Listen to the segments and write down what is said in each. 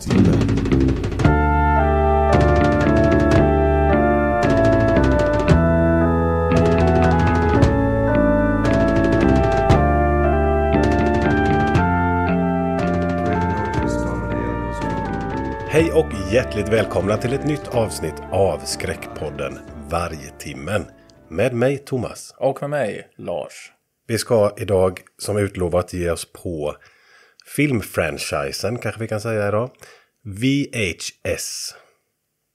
tiden. Hej och hjärtligt välkomna till ett nytt avsnitt av Skräckpodden Vargtimmen. Med mig Thomas. Och med mig Lars. Vi ska idag som utlovat ge oss på filmfranchisen kanske vi kan säga idag. VHS.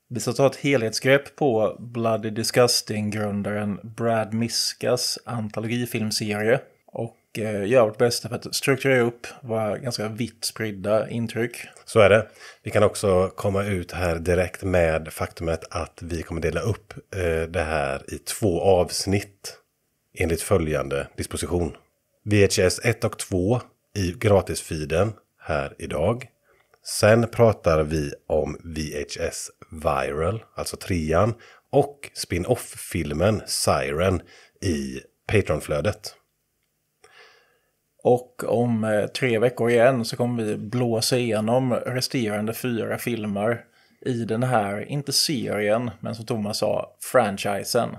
Vi ska ta ett helhetsgrepp på Bloody Disgusting-grundaren Brad Miskas antologifilmserie. Och eh, göra vårt bästa för att strukturera upp våra ganska vitt spridda intryck. Så är det. Vi kan också komma ut här direkt med faktumet att vi kommer dela upp eh, det här i två avsnitt. Enligt följande disposition. VHS 1 och 2 i gratisfiden här idag. Sen pratar vi om VHS Viral, alltså trean, och spin-off-filmen Siren i Patreon-flödet. Och om eh, tre veckor igen så kommer vi blåsa igenom resterande fyra filmer i den här, inte serien, men som Thomas sa, franchisen.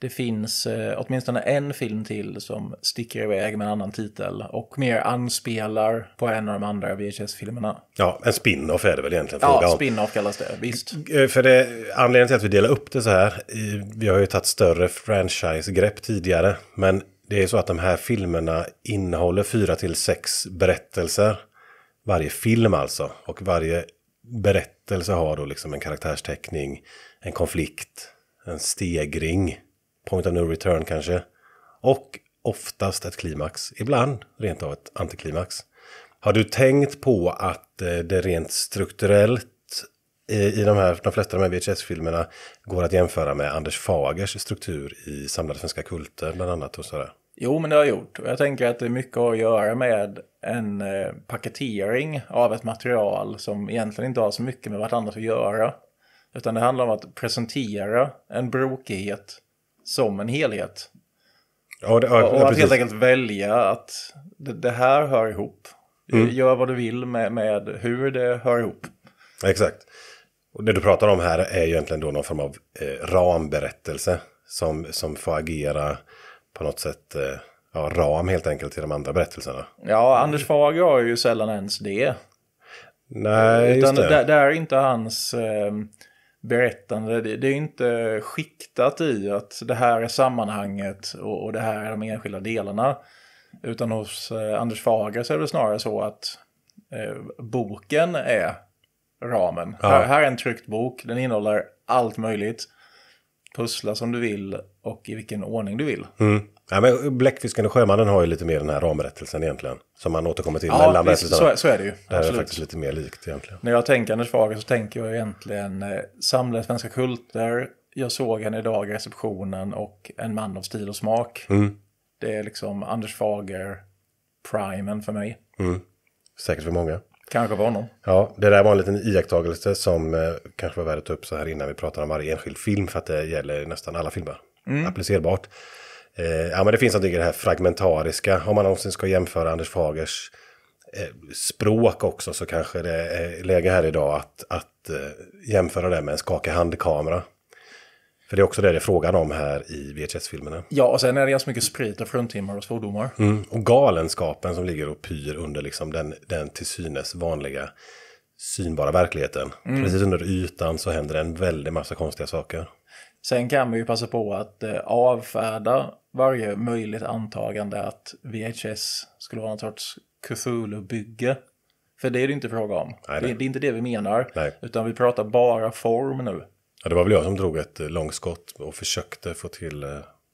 Det finns eh, åtminstone en film till som sticker iväg med en annan titel och mer anspelar på en av de andra VHS-filmerna. Ja, en spin-off är det väl egentligen frågan Ja, spin-off kallas det, visst. Eh, för det, anledningen till att vi delar upp det så här, vi har ju tagit större franchise-grepp tidigare, men det är så att de här filmerna innehåller fyra till sex berättelser. Varje film alltså, och varje berättelse har då liksom en karaktärsteckning, en konflikt, en stegring point of no return kanske. Och oftast ett klimax, ibland rent av ett antiklimax. Har du tänkt på att eh, det rent strukturellt eh, i, de, här, de flesta av de här VHS-filmerna går att jämföra med Anders Fagers struktur i Samlade Svenska Kulter bland annat och sådär? Jo, men det har jag gjort. Jag tänker att det är mycket att göra med en eh, paketering av ett material som egentligen inte har så mycket med vartannat att göra. Utan det handlar om att presentera en brokighet som en helhet. Ja, det, ja, och att precis. helt enkelt välja att det, det här hör ihop. Eh, mm. Gör vad du vill med, med hur det hör ihop. Exakt. Och det du pratar om här är ju egentligen då någon form av eh, ramberättelse som, som får agera på något sätt eh, ja, ram helt enkelt till de andra berättelserna. Ja, Anders Fager har ju sällan ens det. Nej, eh, Utan just det. Där, där är inte hans eh, berättande. Det, det, är inte skiktat i att det här är sammanhanget och, och det här är de enskilda delarna. Utan hos eh, Anders Fager så är det snarare så att eh, boken är ramen. Ja. Här, här, är en tryckt bok, den innehåller allt möjligt. Pussla som du vill och i vilken ordning du vill. Mm. Ja, men bläckfisken och sjömannen har ju lite mer den här ramrättelsen egentligen. Som man återkommer till ja, mellan visst, så, så, är det ju. Det är faktiskt lite mer likt egentligen. När jag tänker Anders Fager så tänker jag egentligen eh, samlade svenska kulter. Jag såg henne idag i receptionen och En man av stil och smak. Mm. Det är liksom Anders Fager primen för mig. Mm. Säkert för många. Kanske för honom. Ja, det där var en liten iakttagelse som eh, kanske var värd att ta upp så här innan vi pratar om varje enskild film. För att det gäller nästan alla filmer. Mm. Applicerbart. Eh, ja, men det finns någonting i det här fragmentariska. Om man någonsin ska jämföra Anders Fagers eh, språk också så kanske det är läge här idag att, att eh, jämföra det med en skaka handkamera. För det är också det det är frågan om här i VHS-filmerna. Ja, och sen är det ganska mycket sprit och fruntimmer och svordomar. Mm, och galenskapen som ligger och pyr under liksom den, den till synes vanliga synbara verkligheten. Mm. Precis under ytan så händer det en väldig massa konstiga saker. Sen kan man ju passa på att eh, avfärda varje möjligt antagande att VHS skulle vara någon sorts Cthulhu-bygge. För det är det inte fråga om. Nej, det, är, det, är inte det vi menar. Nej. Utan vi pratar bara form nu. Ja, det var väl jag som drog ett eh, långskott och försökte få till eh,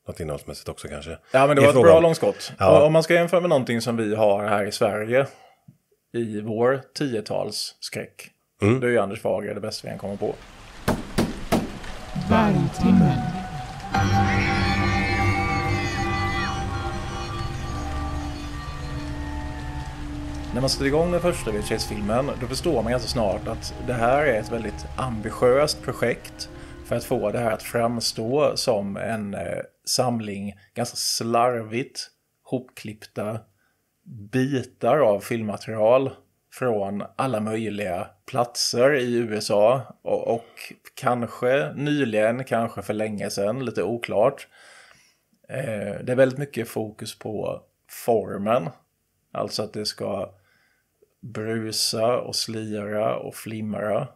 något innehållsmässigt också kanske. Ja, men det var ett bra långskott. Ja. Om man ska jämföra med någonting som vi har här i Sverige i vår 10 skräck. Mm. Då är ju Anders Fager det bästa vi kan komma på. Bergtimmen. När man sätter igång den första VHS-filmen då förstår man ganska snart att det här är ett väldigt ambitiöst projekt för att få det här att framstå som en eh, samling ganska slarvigt hopklippta bitar av filmmaterial från alla möjliga platser i USA och, och kanske nyligen, kanske för länge sedan, lite oklart. Eh, det är väldigt mycket fokus på formen, alltså att det ska brusa och slira och flimra.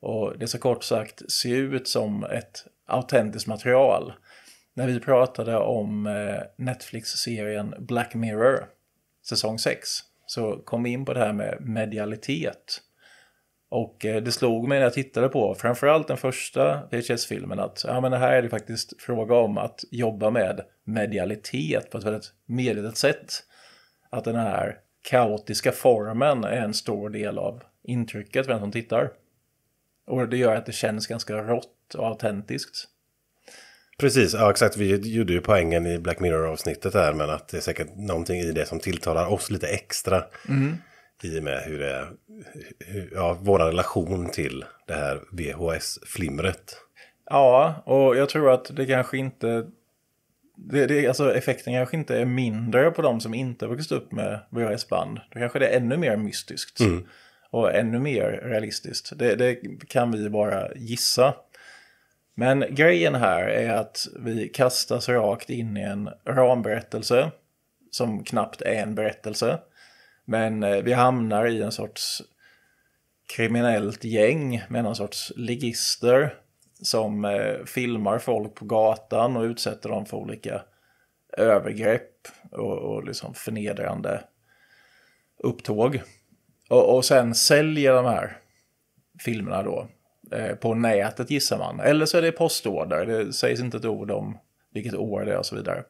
Och det ska kort sagt se ut som ett autentiskt material. När vi pratade om eh, Netflix-serien Black Mirror, säsong 6 så kom vi in på det här med medialitet. Och eh, det slog mig när jag tittade på framförallt den första VHS-filmen att ja, men det här är det faktiskt fråga om att jobba med medialitet på ett väldigt medvetet sätt. Att den här kaotiska formen är en stor del av intrycket för den som tittar. Och det gör att det känns ganska rått och autentiskt. Precis, ja exakt. Vi gjorde ju poängen i Black Mirror-avsnittet där, men att det är säkert någonting i det som tilltalar oss lite extra. Mm. I och med hur det, hur, ja, vår relation till det här VHS-flimret. Ja, och jag tror att det kanske inte, det, det, alltså effekten kanske inte är mindre på de som inte vuxit upp med VHS-band. Då kanske det är ännu mer mystiskt. Mm. Och ännu mer realistiskt. Det, det kan vi bara gissa. Men grejen här är att vi kastas rakt in i en ramberättelse som knappt är en berättelse. Men eh, vi hamnar i en sorts kriminellt gäng med någon sorts ligister som eh, filmar folk på gatan och utsätter dem för olika övergrepp och, och liksom förnedrande upptåg. Och, och sen säljer de här filmerna då Eh, på nätet gissar man. Eller så är det postorder, det sägs inte ett ord om vilket år det är och så vidare.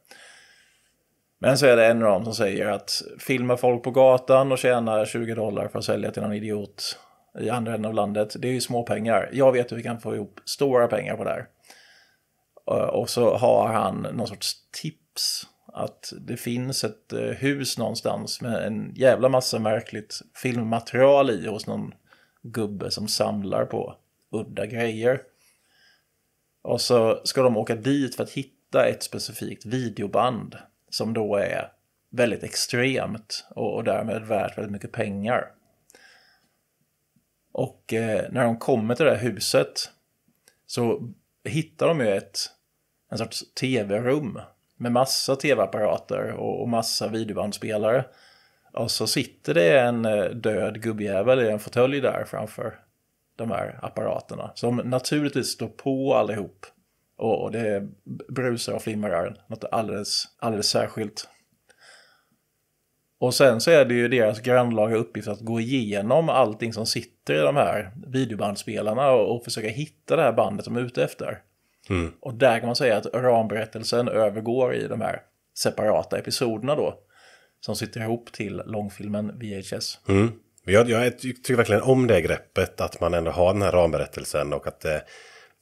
Men så är det en av dem som säger att filma folk på gatan och tjäna 20 dollar för att sälja till någon idiot i andra änden av landet, det är ju småpengar. Jag vet hur vi kan få ihop stora pengar på det här. Eh, och så har han någon sorts tips att det finns ett eh, hus någonstans med en jävla massa märkligt filmmaterial i hos någon gubbe som samlar på udda grejer. Och så ska de åka dit för att hitta ett specifikt videoband som då är väldigt extremt och, därmed värt väldigt mycket pengar. Och eh, när de kommer till det här huset så hittar de ju ett en sorts tv-rum med massa tv-apparater och massa videobandspelare. Och så sitter det en eh, död gubbjävel i en fåtölj där framför de här apparaterna. Som naturligtvis står på allihop. Och det brusar och flimrar något alldeles, alldeles särskilt. Och sen så är det ju deras grannlaga uppgift att gå igenom allting som sitter i de här videobandspelarna och, och försöka hitta det här bandet de är ute efter. Mm. Och där kan man säga att ramberättelsen övergår i de här separata episoderna då. Som sitter ihop till långfilmen VHS. Mm. Men jag, jag, tycker verkligen om det greppet, att man ändå har den här ramberättelsen och att det,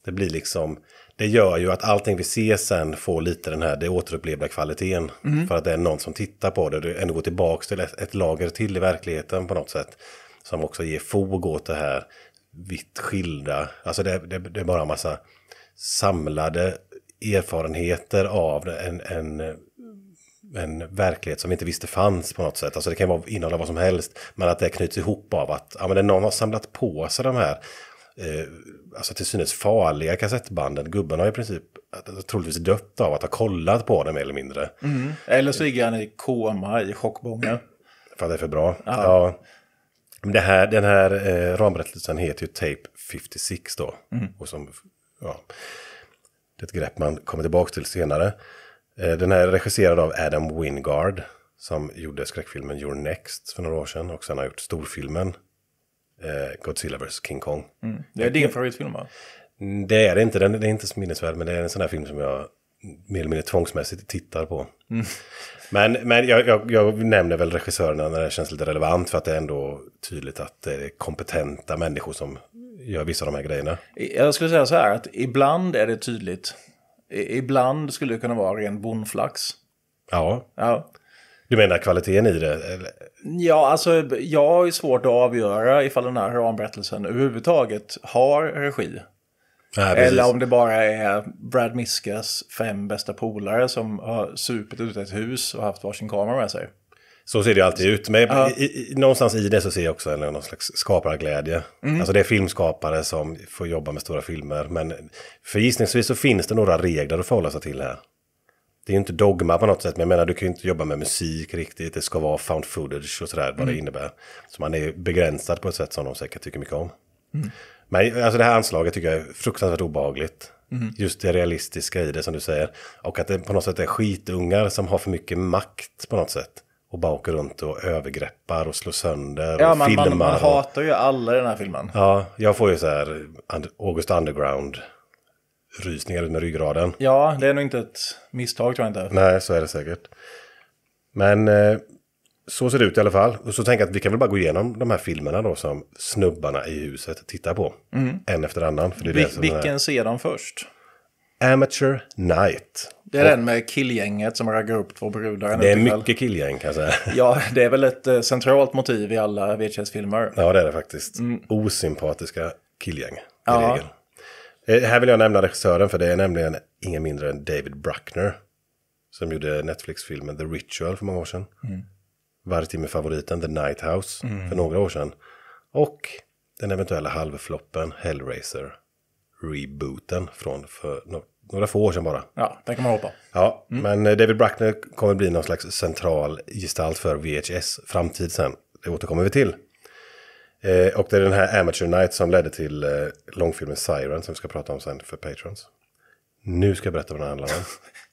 det blir liksom... Det gör ju att allting vi ser sen får lite den här det återupplevda kvaliteten. Mm. För att det är någon som tittar på det, det ändå går tillbaka till ett, ett lager till i verkligheten på något sätt. Som också ger fog åt det här vitt skilda. Alltså det, det, det är bara en massa samlade erfarenheter av en, en en verklighet som vi inte visste fanns på något sätt. Alltså det kan vara innehålla vad som helst, men att det knyts ihop av att ja, men någon har samlat på sig de här eh, alltså till synes farliga kassettbanden. Gubben har i princip eh, troligtvis dött av att ha kollat på dem mer eller mindre. Mm. Eller så ligger han i koma i chockbångar. För att det är för bra. Ja. Men det här, den här eh, ramberättelsen heter ju Tape 56 då. Mm. Och som, ja, det är ett grepp man kommer tillbaka till senare. Eh, den här är regisserad av Adam Wingard som gjorde skräckfilmen Your Next för några år sedan och sen har gjort storfilmen eh, Godzilla vs King Kong. Mm. Det är din favoritfilm va? Mm, det är det inte, den är inte så minnesvärd men det är en sån här film som jag mer eller mindre tvångsmässigt tittar på. Mm. Men, men jag, jag, jag, nämner väl regissörerna när det känns lite relevant för att det är ändå tydligt att det är kompetenta människor som gör vissa av de här grejerna. Jag skulle säga så här att ibland är det tydligt Ibland skulle det kunna vara ren bonflax. Ja. ja. Du menar kvaliteten i det? Eller? Ja, alltså jag har ju svårt att avgöra ifall den här ramberättelsen överhuvudtaget har regi. Nej, eller om det bara är Brad Miskas fem bästa polare som har supit ut ett hus och haft varsin kamera med sig. Så ser det ju alltid ut. Men ja. i, i, någonstans i det så ser jag också någon slags skaparglädje. Mm. Alltså det är filmskapare som får jobba med stora filmer. Men för gissningsvis så finns det några regler att förhålla sig till här. Det är ju inte dogma på något sätt, men jag menar du kan ju inte jobba med musik riktigt. Det ska vara found footage och sådär, mm. vad det mm. innebär. Så man är begränsad på ett sätt som de säkert tycker mycket om. Mm. Men alltså det här anslaget tycker jag är fruktansvärt obehagligt. Mm. Just det realistiska i det som du säger. Och att det på något sätt är skitungar som har för mycket makt på något sätt och bara åker runt och övergreppar och slår sönder ja, och man, filmar. Man, man hatar ju alla i den här filmen. Ja, jag får ju så här August Underground rysningar ut med ryggraden. Ja, det är nog inte ett misstag tror jag inte. Nej, så är det säkert. Men eh, så ser det ut i alla fall. Och så tänker jag att vi kan väl bara gå igenom de här filmerna då som snubbarna i huset tittar på. Mm. En efter annan. För det är Vil det vilken är... ser de först? Amateur Night. Det är och, den med killgänget som raggar upp två brudar. Det är mycket killgäng kan jag säga. Ja, det är väl ett eh, centralt motiv i alla VHS-filmer. Ja, det är det faktiskt. Mm. Osympatiska killgäng i ja. regel. Eh, här vill jag nämna regissören för det är nämligen ingen mindre än David Bruckner. Som gjorde Netflix-filmen The Ritual för många år sedan. Mm. Vargtimme-favoriten The Night House mm. för några år sedan. Och den eventuella halvfloppen Hellraiser. Rebooten från för något några få år sedan bara. Ja, det kan man hoppa. Ja, mm. men eh, David Bruckner kommer bli någon slags central gestalt för VHS framtid sen. Det återkommer vi till. Eh, och det är den här Amateur Night som ledde till eh, långfilmen Siren som vi ska prata om sen för Patrons. Nu ska jag berätta vad den handlar om.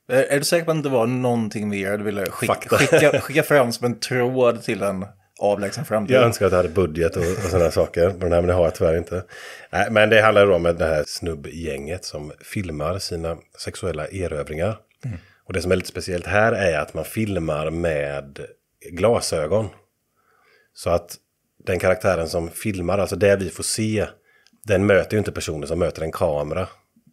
är, är du säker på att det inte var någonting mer du ville skicka, skicka, skicka fram som en tråd till en avlägsen framtid. Jag önskar att jag hade budget och, och sådana saker. Men, nej, men det har jag tyvärr inte. Nej, men det handlar om det här snubbgänget som filmar sina sexuella erövringar. Mm. Och det som är lite speciellt här är att man filmar med glasögon. Så att den karaktären som filmar, alltså det vi får se, den möter ju inte personer som möter en kamera.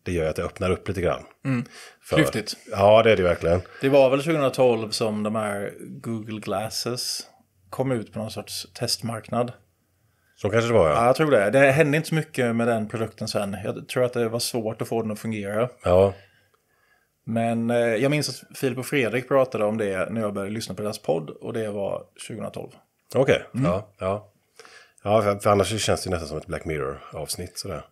Det gör att det öppnar upp lite grann. Mm. För, Ja, det är det verkligen. Det var väl 2012 som de här Google Glasses kom ut på någon sorts testmarknad. Så kanske det var ja. ja. jag tror det. Det hände inte så mycket med den produkten sen. Jag tror att det var svårt att få den att fungera. Ja. Men eh, jag minns att Filip och Fredrik pratade om det när jag började lyssna på deras podd och det var 2012. Okej, okay. mm. ja. ja. Ja, för, för annars känns det nästan som ett Black Mirror-avsnitt sådär.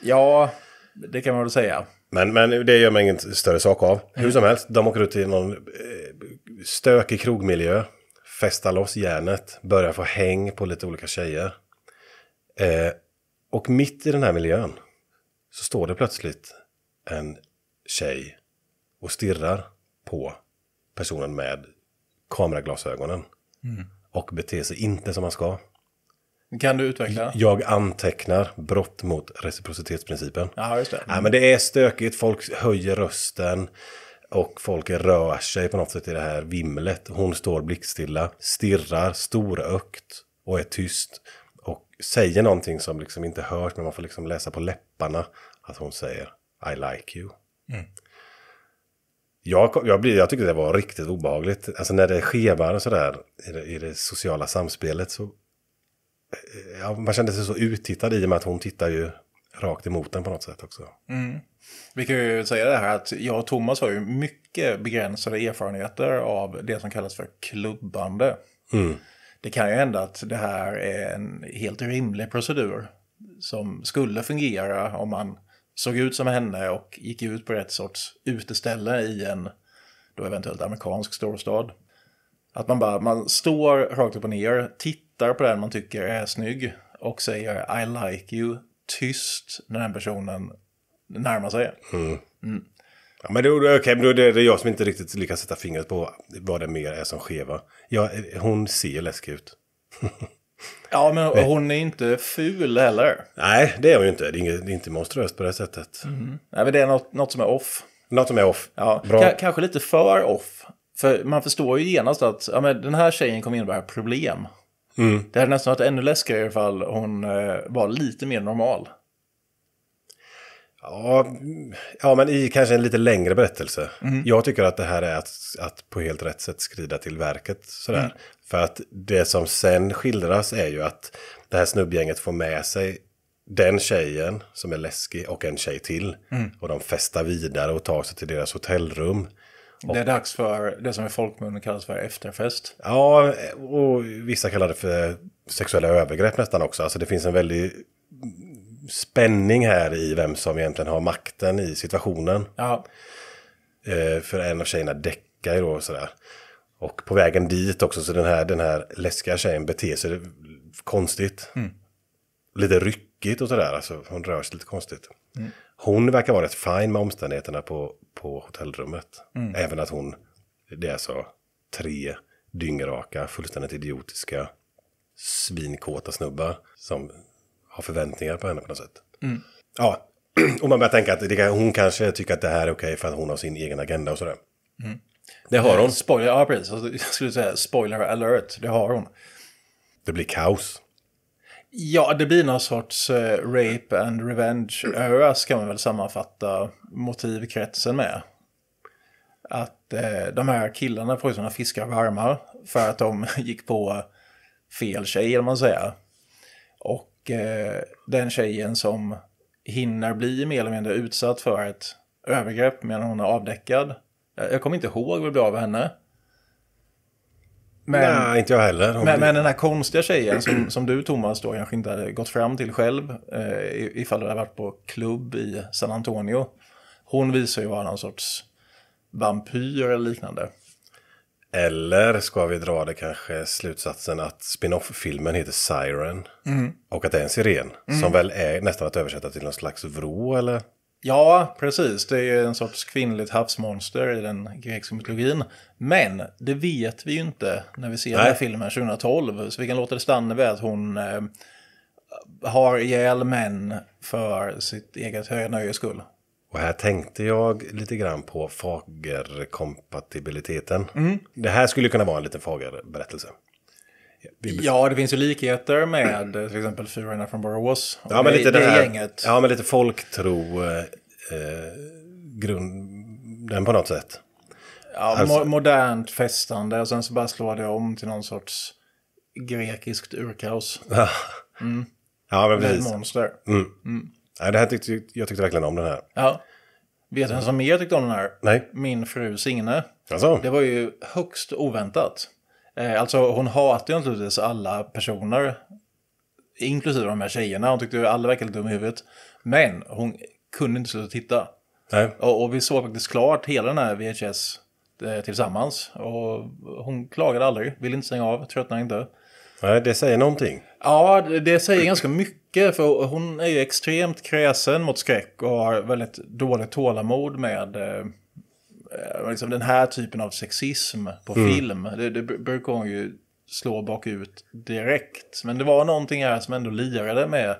Ja, det kan man väl säga. Men, men det gör man ingen större sak av. Mm. Hur som helst, de åker ut i någon eh, stökig krogmiljö fästa loss järnet, börja få häng på lite olika tjejer. Eh, och mitt i den här miljön så står det plötsligt en tjej och stirrar på personen med kameraglasögonen. Mm. Och beter sig inte som man ska. Kan du utveckla? Jag antecknar brott mot reciprocitetsprincipen. Ja, just det. Mm. Ja, men det är stökigt, folk höjer rösten och folk rör sig på något sätt i det här vimlet. Hon står blickstilla, stirrar storökt och är tyst och säger någonting som liksom inte hörs men man får liksom läsa på läpparna att hon säger I like you. Mm. Jag, jag, jag tyckte det var riktigt obehagligt. Alltså när det skevar sådär i det, i det sociala samspelet så eh, ja, man kände sig så uttittad i och med att hon tittar ju rakt emot den på något sätt också. Mm. Vi kan ju säga det här att jag och Thomas har ju mycket begränsade erfarenheter av det som kallas för klubbande. Mm. Det kan ju hända att det här är en helt rimlig procedur som skulle fungera om man såg ut som henne och gick ut på rätt sorts uteställe i en då eventuellt amerikansk storstad. Att man bara man står rakt upp och ner, tittar på den man tycker är snygg och säger I like you tyst när den personen närmar sig. Mm. Mm. Ja, men då, okay, men då är det jag som inte riktigt lyckas sätta fingret på vad det mer är som sker. Va? Ja, hon ser läskig ut. ja, men, hon är inte ful heller. Nej, det är hon ju inte. Det är, inget, det är inte monstruöst på det sättet. Mm. Nej, men det är något, något som är off. Något som är off. Ja, kanske lite för off. För man förstår ju genast att ja, men den här tjejen kommer innebära problem. Mm. Det hade nästan varit ännu läskigare ifall hon eh, var lite mer normal. Ja, ja, men i kanske en lite längre berättelse. Mm. Jag tycker att det här är att, att på helt rätt sätt skrida till verket. Sådär. Mm. För att det som sen skildras är ju att det här snubbgänget får med sig den tjejen som är läskig och en tjej till. Mm. Och de festar vidare och tar sig till deras hotellrum. Det är dags för det som i folkmun kallas för efterfest. Ja, och vissa kallar det för sexuella övergrepp nästan också. Alltså det finns en väldig spänning här i vem som egentligen har makten i situationen. Ja. Eh, för en av tjejerna däckar ju då och sådär. Och på vägen dit också, så den här, den här läskiga tjejen beter sig konstigt. Mm. Lite ryckigt och sådär, alltså hon rör sig lite konstigt. Mm hon verkar vara rätt fin med omständigheterna på, på hotellrummet. Mm. Även att hon, det är så tre dyngraka, fullständigt idiotiska, svinkåta snubbar som har förväntningar på henne på något sätt. Mm. Ja, och man börjar tänka att det, hon kanske tycker att det här är okej för att hon har sin egen agenda och sådär. Mm. Det har hon. Eh, spoiler, ja, precis. Jag skulle säga spoiler alert, det har hon. Det blir kaos. Ja, det blir någon sorts eh, rape and revenge-ö mm. ska man väl sammanfatta motivkretsen med. Att eh, de här killarna får ju sådana fiskar varma för att de gick på fel tjej, eller man säger. Och eh, den tjejen som hinner bli mer eller mindre utsatt för ett övergrepp medan hon är avdäckad. Jag, jag kommer inte ihåg vad det blev av henne. Men, Nej, inte jag heller. Men, men, den här konstiga tjejen som, som du Thomas då kanske inte hade gått fram till själv eh, ifall du hade varit på klubb i San Antonio. Hon visar ju vara någon sorts vampyr eller liknande. Eller ska vi dra det kanske slutsatsen att spin-off-filmen heter Siren. Mm. Och att det är en siren. Mm. Som väl är nästan att översätta till någon slags vrå eller? Ja, precis. Det är ju en sorts kvinnligt havsmonster i den grekiska mytologin. Men det vet vi ju inte när vi ser Nej. den här filmen 2012. Så vi kan låta det stanna vid att hon eh, har ihjäl män för sitt eget höga nöjes skull. Och här tänkte jag lite grann på fagerkompatibiliteten. Mm. Det här skulle kunna vara en liten fagerberättelse. Ja, det finns ju likheter med eh, till exempel Fyrarna från Borås. Ja men, lite det här, ja, men lite folktro eh, eh, grunden på något sätt. Ja, alltså... modernt festande och sen så bara slår det om till någon sorts grekiskt urkaos. Mm. ja, men precis. Ett monster. Mm. Mm. Ja, det här tyckte, jag tyckte verkligen om den här. Ja. Vet du vem som mer tyckte om den här? Nej. Min fru Signe. Alltså. Det var ju högst oväntat. Eh, alltså hon hatar ju naturligtvis alla personer. Inklusive de här tjejerna. Hon tyckte ju alla verkade dumma i huvudet. Men hon kunde inte sluta titta. Och, och, vi såg faktiskt klart hela den här VHS eh, tillsammans. Och hon klagade aldrig, ville inte stänga av, tröttnade inte. Nej, det säger någonting. Ja, det säger ganska mycket. För hon är ju extremt kräsen mot skräck och har väldigt dåligt tålamod med eh, liksom den här typen av sexism på mm. film. Det, det brukar hon ju slå bakut direkt. Men det var någonting här som ändå lirade med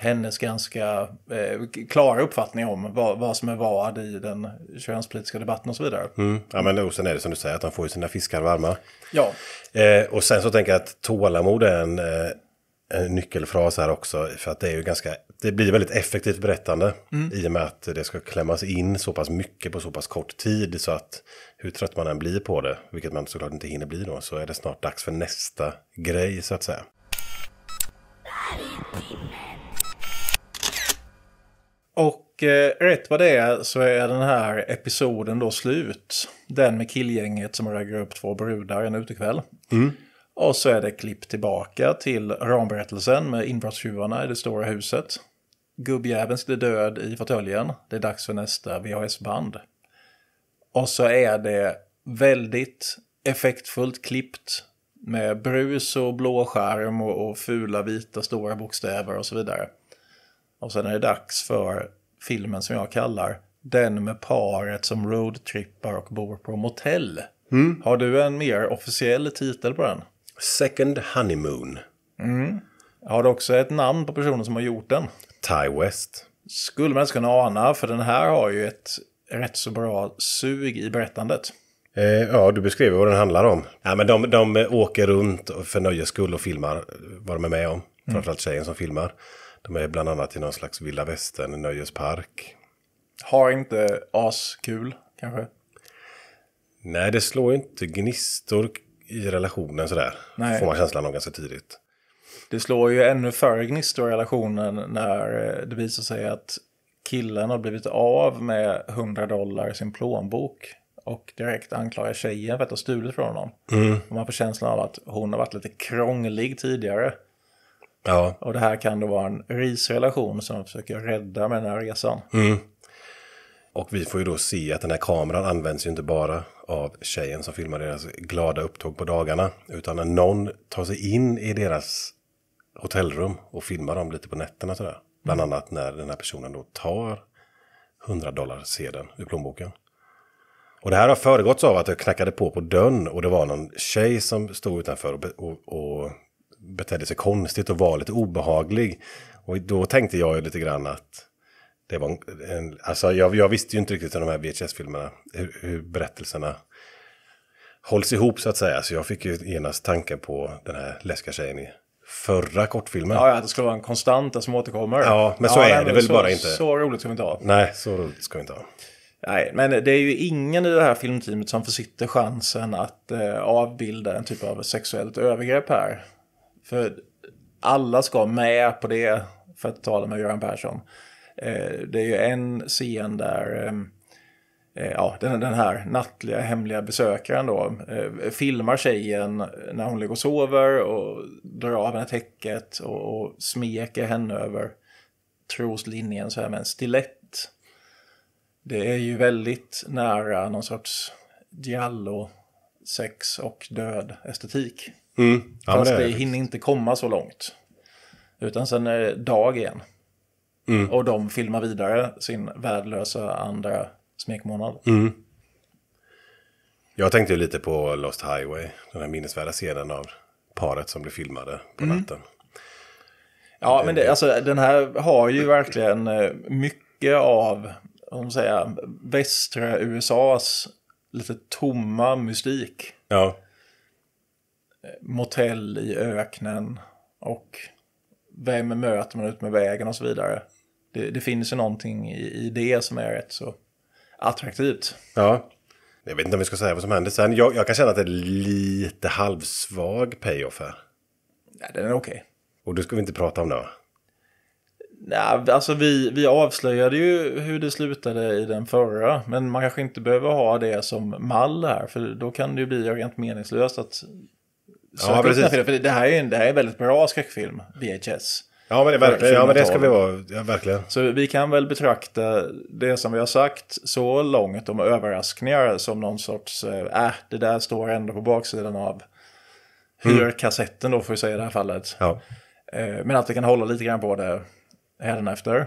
hennes ganska eh, klara uppfattning om vad, vad, som är vad i den könspolitiska debatten och så vidare. Mm. Ja men och sen är det som du säger att han får ju sina fiskar varma. Ja. Eh, och sen så tänker jag att tålamod är en, eh, en nyckelfras här också för att det är ju ganska, det blir väldigt effektivt berättande mm. i och med att det ska klämmas in så pass mycket på så pass kort tid så att hur trött man än blir på det, vilket man såklart inte hinner bli då, så är det snart dags för nästa grej så att säga. Det här är en timme. Och eh, rätt vad det är så är den här episoden då slut. Den med killgänget som raggar upp två brudar en utekväll. Mm. Och så är det klipp tillbaka till ramberättelsen med inbrottstjuvarna i det stora huset. Gubbjäveln sitter död i fåtöljen. Det är dags för nästa VHS-band. Och så är det väldigt effektfullt klippt med brus och blåskärm och, och fula vita stora bokstäver och så vidare. Och sen är det dags för filmen som jag kallar den med paret som roadtrippar och bor på motell. Mm. Har du en mer officiell titel på den? Second Honeymoon. Mm. Har du också ett namn på personen som har gjort den? Ty West. Skulle man inte kunna ana, för den här har ju ett rätt så bra sug i berättandet. Eh, ja, du beskrev vad den handlar om. Ja, men de, de åker runt för nöjes skull och filmar vad de är med om. Mm. Framförallt tjejen som filmar. De är bland annat i någon slags vilda västern, nöjespark. Har inte askul kanske? Nej, det slår inte gnistor i relationen sådär. Nej. Får man känslan av ganska tidigt. Det slår ju ännu färre gnistor i relationen när eh, det visar sig att killen har blivit av med 100 dollar i sin plånbok. Och direkt anklagar tjejen för att ha stulit från honom. Mm. Och man får känslan av att hon har varit lite krånglig tidigare. Ja. Och det här kan då vara en risrelation som man försöker rädda med den här resan. Mm. Och vi får ju då se att den här kameran används ju inte bara av tjejen som filmar deras glada upptåg på dagarna. Utan när någon tar sig in i deras hotellrum och filmar dem lite på nätterna sådär. Bland annat när den här personen då tar 100 dollar sedeln ur plånboken. Och det här har föregåtts av att jag knackade på på dörren och det var någon tjej som stod utanför och, och, och betedde sig konstigt och var lite obehaglig. Och då tänkte jag ju lite grann att det var en, alltså jag, jag visste ju inte riktigt om de här VHS-filmerna, hur, hur, berättelserna hålls ihop så att säga. Så jag fick ju genast tanken på den här läskiga tjejen i förra kortfilmen. Ja, att det skulle vara en konstant som återkommer. Ja, men så ja, är nej, det väl så, bara inte. Så roligt ska vi inte ha. Nej, så roligt ska vi inte ha. Nej, men det är ju ingen i det här filmteamet som försitter chansen att eh, avbilda en typ av sexuellt övergrepp här. För alla ska med på det, för att tala med Göran Persson. Eh, det är ju en scen där eh, eh, ja, den, här nattliga hemliga besökaren då filmar tjejen när hon ligger och sover och drar av henne täcket och, och smeker henne över troslinjen så här med en stilett. Det är ju väldigt nära någon sorts giallo, sex och död estetik. Mm. Ja, Fast det, det hinner inte komma så långt. Utan sen är det dag igen. Mm. Och de filmar vidare sin värdelösa andra smekmånad. Mm. Jag tänkte lite på Lost Highway. Den här minnesvärda scenen av paret som blir filmade på mm. natten. Ja, men det, alltså, den här har ju verkligen eh, mycket av om säga, västra USAs lite tomma mystik. Ja motell i öknen och vem möter man ut med vägen och så vidare. Det, det finns ju någonting i, i, det som är rätt så attraktivt. Ja. Jag vet inte om vi ska säga vad som händer sen. Jag, jag kan känna att det är lite halvsvag payoff här. Nej, den är okej. Okay. Och det ska vi inte prata om då? Nej, alltså vi, vi avslöjade ju hur det slutade i den förra, men man kanske inte behöver ha det som mall här, för då kan det ju bli rent meningslöst att så ja, precis. För det, här är en, det här är väldigt bra skräckfilm, VHS. Ja men, det, verkligen, ja, men det ska vi vara. Ja, verkligen. Så vi kan väl betrakta det som vi har sagt så långt om överraskningar som någon sorts, eh, äh, det där står ändå på baksidan av mm. hyrkassetten då får vi säga i det här fallet. Ja. Eh, men att vi kan hålla lite grann på det efter.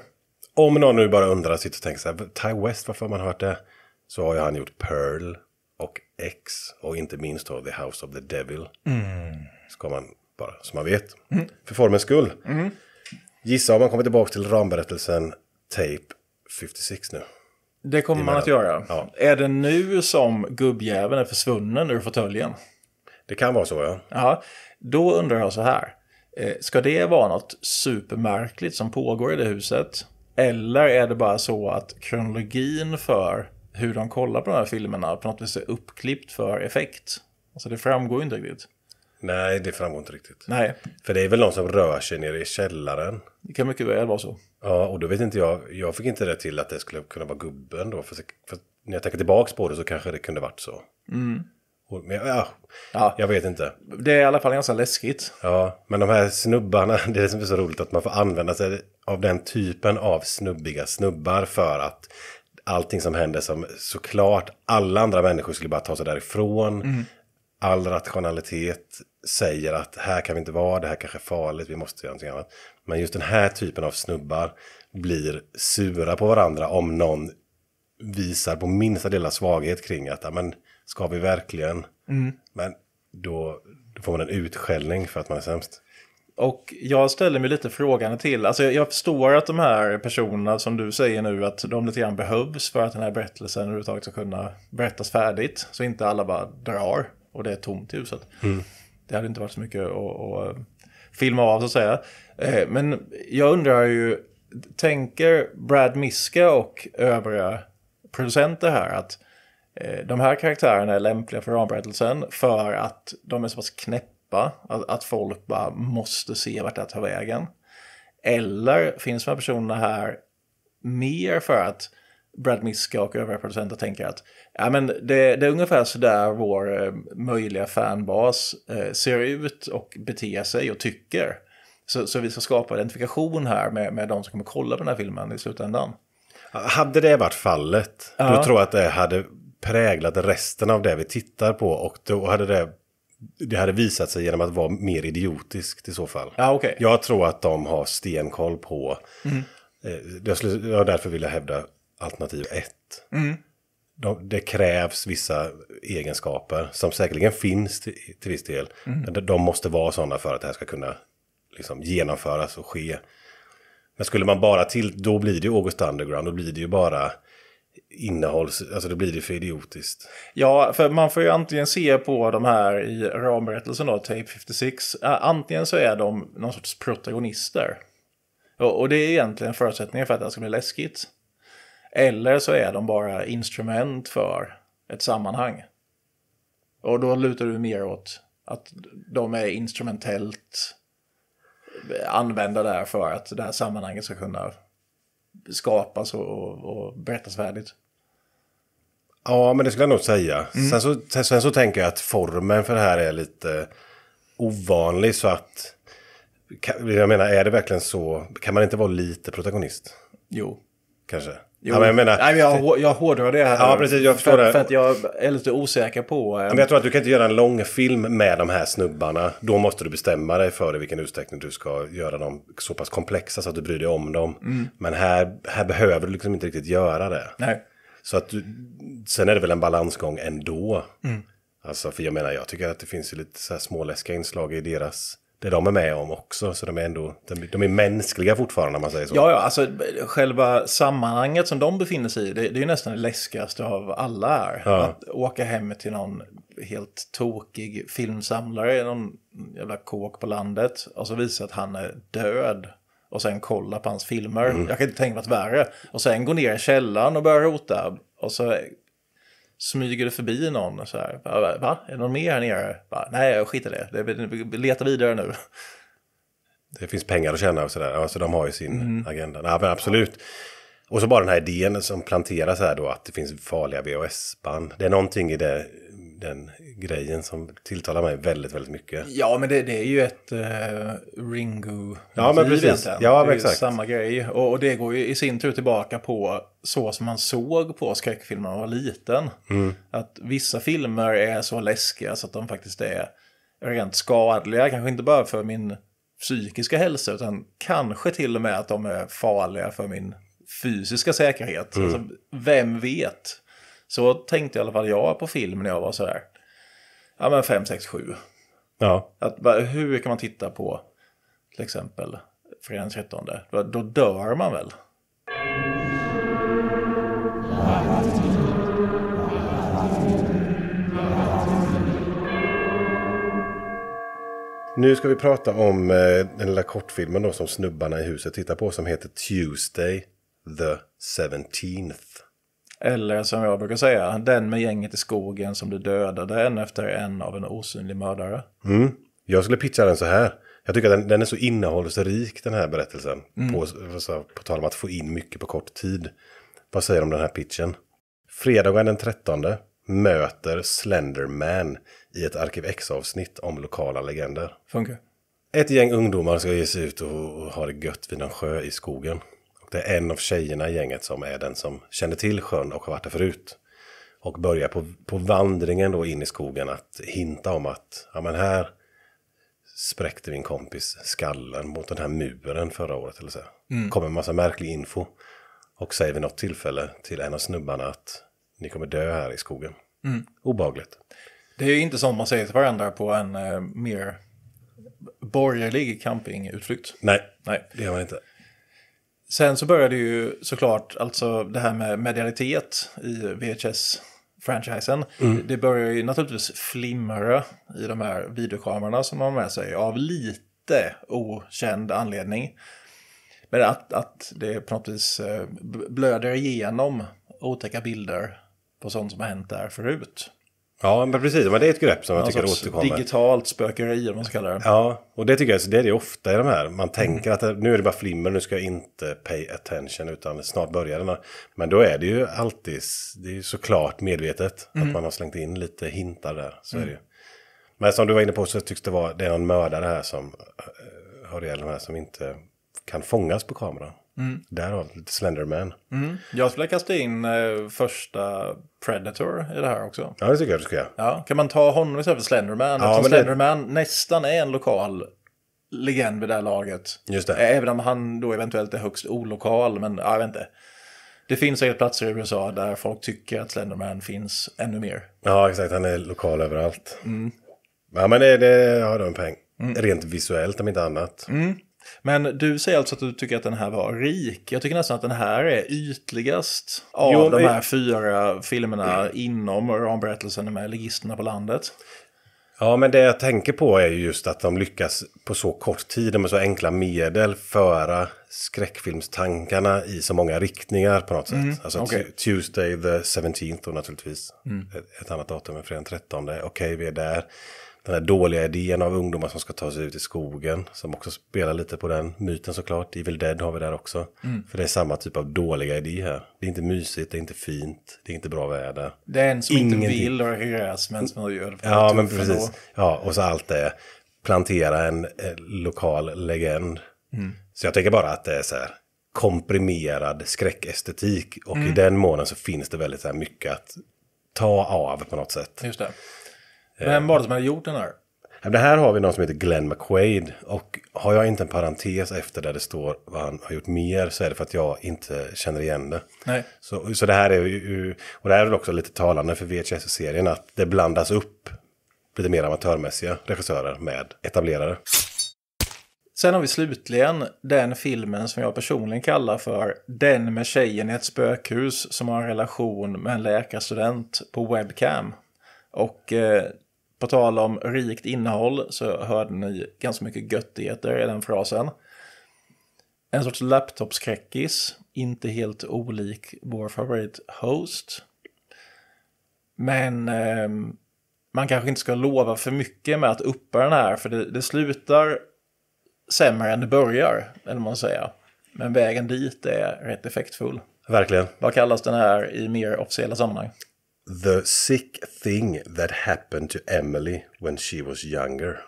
Om någon nu bara undrar, sitter och tänker så här, Ty West, varför har man hört det? Så har ju han gjort Pearl X och inte minst då The House of the Devil. Mm. Ska man bara, så man vet. Mm. För formens skull. Mm. Gissa om man kommer tillbaka till ramberättelsen Tape 56 nu. Det kommer man att göra. Ja. Är det nu som gubbjäveln är försvunnen ur fåtöljen? Det kan vara så, ja. ja. Då undrar jag så här. Eh, ska det vara något supermärkligt som pågår i det huset? Eller är det bara så att kronologin för hur de kollar på de här filmerna på något vis är uppklippt för effekt. Alltså det framgår ju inte riktigt. Nej, det framgår inte riktigt. Nej. För det är väl någon som rör sig nere i källaren. Det kan mycket väl vara så. Ja, och då vet inte jag. Jag fick inte det till att det skulle kunna vara gubben då. För, för när jag tänker tillbaka på det så kanske det kunde varit så. Mm. Och, men, ja, ja, jag vet inte. Det är i alla fall ganska läskigt. Ja, men de här snubbarna, det är det som är så roligt att man får använda sig av den typen av snubbiga snubbar för att allting som hände som såklart alla andra människor skulle bara ta sig därifrån. Mm. All rationalitet säger att här kan vi inte vara, det här kanske är farligt, vi måste göra någonting annat. Men just den här typen av snubbar blir sura på varandra om någon visar på minsta lilla svaghet kring att, men ska vi verkligen? Mm. Men då, då får man en utskällning för att man är sämst. Och jag ställer mig lite frågan till, alltså jag förstår att de här personerna som du säger nu att de lite grann behövs för att den här berättelsen överhuvudtaget ska kunna berättas färdigt. Så inte alla bara drar och det är tomt i huset. Mm. Det hade inte varit så mycket att, att eh, filma av så att säga. Eh, men jag undrar ju, tänker Brad Miska och övriga producenter här att eh, de här karaktärerna är lämpliga för ramberättelsen för att de är så pass knäppa släppa, att, att folk bara måste se vart det tar vägen? Eller finns de här personerna här mer för att Brad Miska och övriga producenter tänker att ja, men det, det är ungefär så där vår eh, möjliga fanbas eh, ser ut och beter sig och tycker. Så, så vi ska skapa identifikation här med, med de som kommer kolla på den här filmen i slutändan. Hade det varit fallet, ja. då tror jag att det hade präglat resten av det vi tittar på och då hade det det hade visat sig genom att vara mer idiotiskt i så fall. Ah, okay. Jag tror att de har stenkoll på... Mm. Eh, jag, skulle, jag därför vill jag hävda alternativ 1. Mm. De, det krävs vissa egenskaper som säkerligen finns till, till viss del. Mm. De, de måste vara sådana för att det här ska kunna liksom, genomföras och ske. Men skulle man bara till, då blir det ju August Underground, då blir det ju bara innehåll, alltså då blir det för idiotiskt. Ja, för man får ju antingen se på de här i ramberättelsen då, Tape 56, eh, antingen så är de någon sorts protagonister. Och, det är egentligen förutsättningen för att det ska bli läskigt. Eller så är de bara instrument för ett sammanhang. Och då lutar du mer åt att de är instrumentellt använda där för att det här sammanhanget ska kunna skapas och, och, och berättas färdigt. Ja, men det skulle jag nog säga. Mm. Sen, så, sen så tänker jag att formen för det här är lite ovanlig så att... Jag menar, är det verkligen så? Kan man inte vara lite protagonist? Jo. Kanske. Jo, ja, men jag menar, nej, jag, jag hårdrar det här. Ja, precis, jag förstår för, det. För att jag är lite osäker på... Eh, men jag tror att du kan inte göra en lång film med de här snubbarna. Då måste du bestämma dig för i vilken utsträckning du ska göra dem så pass komplexa så att du bryr dig om dem. Mm. Men här, här behöver du liksom inte riktigt göra det. Nej. Så att du, sen är det väl en balansgång ändå. Mm. Alltså, för jag menar, jag tycker att det finns lite så här småläskiga inslag i deras det de är med om också. Så de är ändå, de är mänskliga fortfarande om man säger så. Ja, ja, alltså själva sammanhanget som de befinner sig i, det, det är ju nästan det läskigaste av alla här. Ja. Att åka hem till någon helt tokig filmsamlare, någon jävla kåk på landet, och så visar att han är död. Och sen kolla på hans filmer. Mm. Jag kan inte tänka mig att värre. Och sen gå ner i källaren och börja rota. Och så smyger du förbi någon så här. Va? Va? Är det någon mer här nere? Va? Nej, skit i det. Vi letar vidare nu. Det finns pengar att tjäna och så där. Alltså de har ju sin mm. agenda. Ja, men absolut. Och så bara den här idén som planteras här då att det finns farliga VHS-band. Det är någonting i det, den grejen som tilltalar mig väldigt, väldigt mycket. Ja, men det, det är ju ett uh, eh, ringo Ja, men precis. Egentligen. Ja, men exakt. samma grej. Och, och, det går ju i sin tur tillbaka på så som man såg på skräckfilmer när man var liten. Mm. Att vissa filmer är så läskiga så att de faktiskt är rent skadliga. Kanske inte bara för min psykiska hälsa utan kanske till och med att de är farliga för min fysiska säkerhet. Mm. Alltså, vem vet? Så tänkte i alla fall jag på film när jag var sådär ja, men 5, 6, 7. Ja. Att, hur kan man titta på till exempel fredagen 13? Då, då dör man väl? Nu ska vi prata om eh, den lilla kortfilmen då som snubbarna i huset tittar på som heter Tuesday the 17th. Eller som jag brukar säga, den med gänget i skogen som du dödade en efter en av en osynlig mördare. Mm. Jag skulle pitcha den så här. Jag tycker att den, den är så innehållsrik den här berättelsen. Mm. På, alltså, på, tal om att få in mycket på kort tid. Vad säger du om den här pitchen? Fredagen den 13 möter Slenderman i ett Arkiv X-avsnitt om lokala legender. Funkar. Ett gäng ungdomar ska ge sig ut och, och ha det gött vid en sjö i skogen det är en av tjejerna i gänget som är den som känner till sjön och har varit där förut. Och börjar på, på vandringen då in i skogen att hinta om att ja, men här spräckte min kompis skallen mot den här muren förra året. Eller så. Mm. Kommer en massa märklig info. Och säger vid något tillfälle till en av snubbarna att ni kommer dö här i skogen. Mm. Obagligt. Det är inte sånt man säger till varandra på en eh, mer borgerlig campingutflykt. Nej, Nej, det gör man inte. Sen så började ju såklart alltså det här med medialitet i VHS franchisen. Mm. Det börjar ju naturligtvis flimra i de här videokamerorna som man har med sig av lite okänd anledning. Men att, att det på något vis eh, blöder igenom otäcka bilder på sånt som har hänt där förut. Ja, men precis. Men det är ett grepp som jag tycker alltså, återkommer. Digitalt spökeri, om man ska kalla det. Ja, och det tycker jag det är det ofta i de här. Man tänker mm. att nu är det bara flimmer, nu ska jag inte pay attention, utan snart börjar den. Men då är det ju alltid, det är ju såklart medvetet mm. att man har slängt in lite hintar där. Så mm. är det ju. Mm. Men som du var inne på så tycks det vara, det är någon mördare här som eh, har ihjäl de här som inte kan fångas på kameran. Mm. Därav lite Slenderman. Mm. Jag skulle kasta in eh, första Predator i det här också. Ja, det tycker jag du ska göra. Ja. Kan man ta honom istället för Slenderman? Ja, Eftersom Slenderman det... nästan är en lokal legend vid det här laget. Just det. Även om han då eventuellt är högst olokal, men ja, jag vet inte. Det finns säkert platser i USA där folk tycker att Slenderman finns ännu mer. Ja, exakt. Han är lokal överallt. Mm. Ja, men det, det har du en poäng. Mm. Rent visuellt om inte annat. Mm. Men du säger alltså att du tycker att den här var rik. Jag tycker nästan att den här är ytligast av jo, de här jag... fyra filmerna mm. inom ramberättelsen med Ligisterna på landet. Ja, men det jag tänker på är ju just att de lyckas på så kort tid och med så enkla medel föra skräckfilmstankarna i så många riktningar på något mm, sätt. Alltså okay. Tuesday the 17th och naturligtvis mm. ett, annat datum än fredag 13. Okej, okay, vi är där den här dåliga idén av ungdomar som ska ta sig ut i skogen. Som också spelar lite på den myten såklart. Evil Dead har vi där också. Mm. För det är samma typ av dåliga idé här. Det är inte mysigt, det är inte fint, det är inte bra väder. Det är en som Ingenting. inte vill och hyras men som gör det. Ja, men precis. Ja, och så allt det. Plantera en eh, lokal legend. Mm. Så jag tänker bara att det är så här komprimerad skräckestetik. Och mm. i den månen så finns det väldigt så här mycket att ta av på något sätt. Just det. Vem var det som hade gjort den här? Det här har vi någon som heter Glenn McQuaid. Och har jag inte en parentes efter där det står vad han har gjort mer så är det för att jag inte känner igen det. Nej. Så, så det här är ju, och det här är också lite talande för VHS-serien, att det blandas upp lite mer amatörmässiga regissörer med etablerade. Sen har vi slutligen den filmen som jag personligen kallar för Den med tjejen i ett spökhus som har en relation med en läkarstudent på webcam. Och eh, på tal om rikt innehåll så hörde ni ganska mycket göttigheter i den frasen. En sorts laptopskräckis, inte helt olik vår favorit Host. Men eh, man kanske inte ska lova för mycket med att uppa den här, för det, det slutar sämre än det börjar, eller man säger. Men vägen dit är rätt effektfull. Verkligen. Vad kallas den här i mer officiella sammanhang? The sick thing that happened to Emily when she was younger.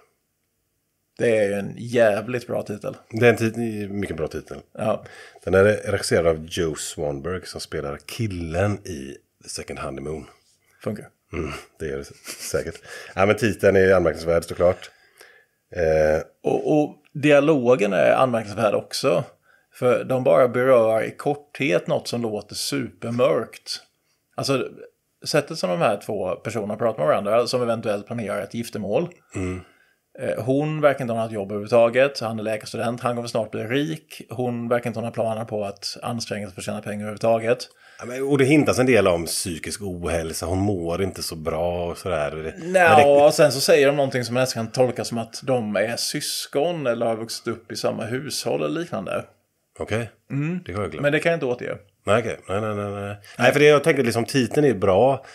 Det är en jävligt bra titel. Det är en mycket bra titel. Ja. Den är regisserad av Joe Swanberg som spelar killen i The Second Honeymoon. Funkar. Mm, det gör det säkert. ja, men titeln är anmärkningsvärd såklart. Eh. Och, och dialogen är anmärkningsvärd också. För de bara berör i korthet något som låter supermörkt. Alltså sättet som de här två personerna pratar med varandra, som eventuellt planerar ett giftermål. Mm. Eh, hon verkar inte ha något jobb överhuvudtaget, han är läkarstudent, han kommer snart bli rik. Hon verkar inte ha några planer på att anstränga sig för att tjäna pengar överhuvudtaget. Och det hintas en del om psykisk ohälsa, hon mår inte så bra och sådär. Nej, och sen så säger de någonting som man nästan kan tolka som att de är syskon eller har vuxit upp i samma hushåll eller liknande. Okej, okay. mm. det har jag glömt. Men det kan jag inte återge. Nej, okay. nej, nej, nej, nej. Nej, för det jag tänker liksom titeln är bra.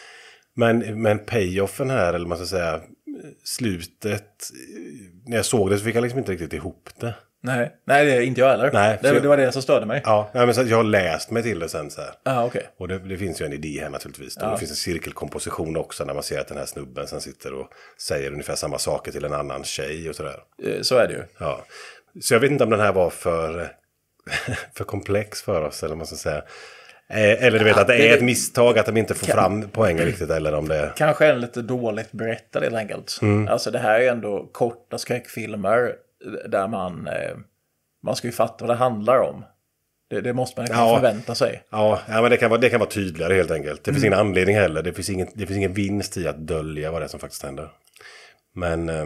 Men, men payoffen här, eller man ska säga, slutet. När jag såg det så fick jag liksom inte riktigt ihop det. Nej, nej det är inte jag heller. Nej, det, det var det som störde mig. Ja, men så jag har läst mig till det sen så här. Ah, okay. Och det, det, finns ju en idé här naturligtvis. Då. Det finns en cirkelkomposition också när man ser att den här snubben sen sitter och säger ungefär samma saker till en annan tjej och sådär. Eh, så är det ju. Ja. Så jag vet inte om den här var för för komplex för oss, eller vad man ska säga. Eh, eller du vet ja, att det, det är ett misstag att de inte får kan, fram poängen riktigt. Eller om det... Kanske en lite dåligt berättad helt enkelt. Mm. Alltså det här är ändå korta skräckfilmer där man, eh, man ska ju fatta vad det handlar om. Det, det måste man ja, förvänta sig. Ja, ja men det kan, vara, det kan vara tydligare helt enkelt. Det finns mm. ingen anledning heller. Det finns ingen, det finns ingen vinst i att dölja vad det är som faktiskt händer. Men eh,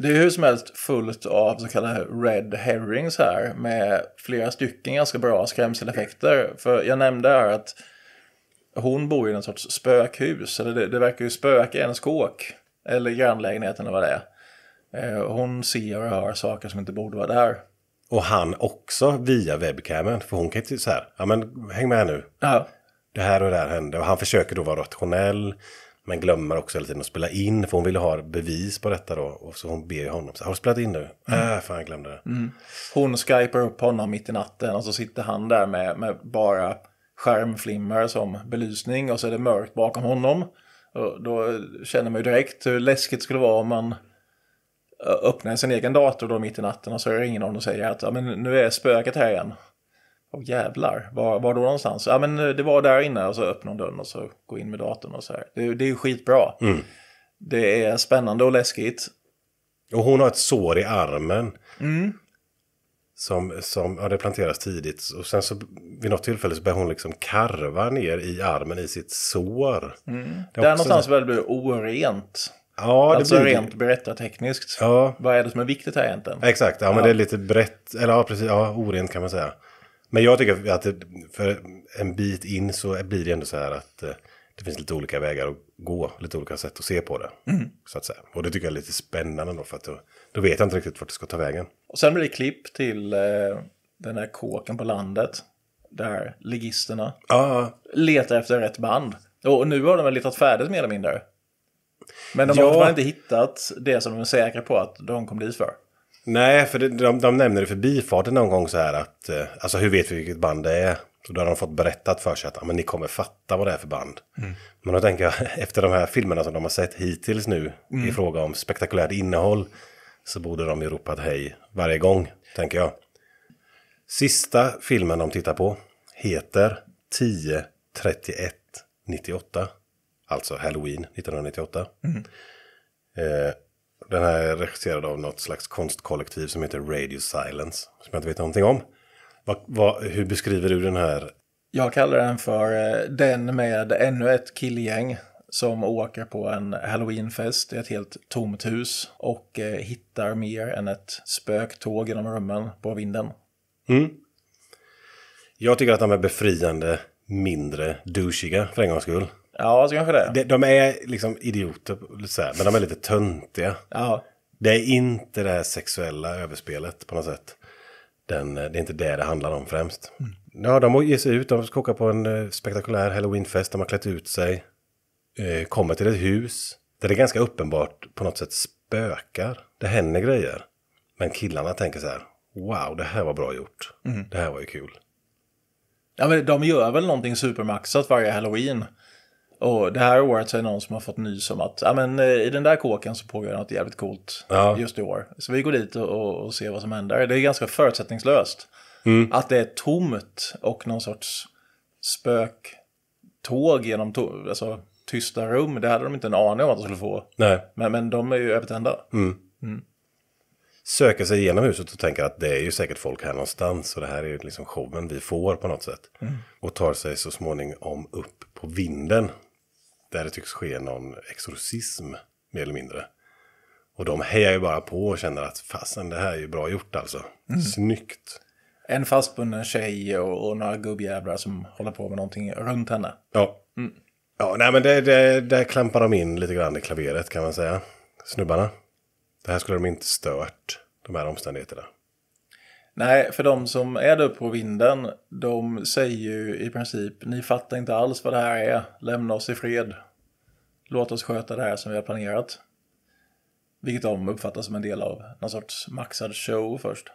det är hur som helst fullt av så kallade red herrings här med flera stycken ganska bra skrämseleffekter. För jag nämnde här att hon bor i någon sorts spökhus, eller det, det verkar ju spöka i hennes kåk. Eller grannlägenheten eller vad det är. Eh, hon ser och hör saker som inte borde vara där. Och han också via webcamen, för hon kan ju säga så här, ja men häng med nu. Ja. Det här och det här hände och han försöker då vara rationell. Men glömmer också hela tiden att spela in. För hon vill ha bevis på detta då. Och så hon ber honom. Så, har du spelat in nu? Mm. Äh, fan jag glömde det. Mm. Hon skypar upp honom mitt i natten. Och så sitter han där med, med bara skärmflimmer som belysning. Och så är det mörkt bakom honom. Och då känner man ju direkt hur läskigt det skulle vara om man öppnar sin egen dator då mitt i natten. Och så ringer någon och säger att ja, men nu är spöket här igen. Åh jävlar, var, var då någonstans? Ja men eh, det var där inne och så öppnade hon dörren och så gå in med datorn och så här. Det, det är ju skitbra. Mm. Det är spännande och läskigt. Och hon har ett sår i armen. Mm. Som, som ja, det planteras tidigt. Och sen så vid något tillfälle så börjar hon liksom karva ner i armen i sitt sår. Mm. Där någonstans så... väl blir orent. Ja, alltså det blir... rent berättartekniskt. Ja. Vad är det som är viktigt här egentligen? Exakt, ja, ja. men det är lite brett, eller ja precis, ja, orent kan man säga. Men jag tycker att för en bit in så blir det ändå så här att eh, det finns lite olika vägar att gå, lite olika sätt att se på det. Mm. Så att säga. Och det tycker jag är lite spännande då, för att då, då vet jag inte riktigt vart det ska ta vägen. Och sen blir det klipp till eh, den här kåken på landet, där ligisterna ah. letar efter rätt band. Och nu har de väl letat färdigt mer eller mindre. Men de har ja. fortfarande inte hittat det som de är säkra på att de kom dit för. Nej, för det, de, de nämner i förbifarten någon gång så här att, eh, alltså hur vet vi vilket band det är? Så då har de fått berättat för sig att, ja, men ni kommer fatta vad det är för band. Mm. Men då tänker jag, efter de här filmerna som de har sett hittills nu mm. i fråga om spektakulärt innehåll, så borde de ju ropat hej varje gång, tänker jag. Sista filmen de tittar på heter 10.31.98. Alltså Halloween 1998. Mm. Eh, den här är regisserad av något slags konstkollektiv som heter Radio Silence. Som jag inte vet någonting om. Va, va, hur beskriver du den här? Jag kallar den för eh, den med ännu ett killgäng som åker på en halloweenfest i ett helt tomt hus och eh, hittar mer än ett spöktåg genom rummen på vinden. Mm. Jag tycker att de är befriande mindre douchiga för en gångs skull. Ja, så kanske det. De, de är liksom idioter, så här, men de är lite töntiga. Ja. Det är inte det här sexuella överspelet på något sätt. Den, det är inte det det handlar om främst. Mm. Ja, de ger sig ut, de ska åka på en eh, spektakulär halloweenfest, de har klätt ut sig. Eh, kommer till ett hus där det är ganska uppenbart på något sätt spökar. Det händer grejer. Men killarna tänker så här, wow, det här var bra gjort. Mm. Det här var ju kul. Ja, men de gör väl någonting supermaxat varje halloween. Och det här året så är det någon som har fått nys om att ja, men, eh, i den där kåken så pågår något jävligt coolt ja. just i år. Så vi går dit och, och, ser vad som händer. Det är ganska förutsättningslöst. Mm. Att det är tomt och någon sorts spöktåg genom to alltså, tysta rum. Det hade de inte en aning om att de skulle få. Nej. Men, men de är ju övertända. Mm. Mm. Söker sig igenom huset och tänker att det är ju säkert folk här någonstans. Och det här är ju liksom showen vi får på något sätt. Mm. Och tar sig så småningom upp på vinden där det tycks ske någon exorcism mer eller mindre. Och de hejar ju bara på och känner att fasen det här är ju bra gjort alltså. Mm. Snyggt. En fastbunden tjej och, och några gubbjävlar som håller på med någonting runt henne. Ja. Mm. Ja, nej men det, det, där klampar de in lite grann i klaveret kan man säga. Snubbarna. Det här skulle de inte stört, de här omständigheterna. Nej, för de som är där på vinden, de säger ju i princip ni fattar inte alls vad det här är, lämna oss i fred. Låt oss sköta det här som vi har planerat. Vilket de uppfattar som en del av någon sorts maxad show först.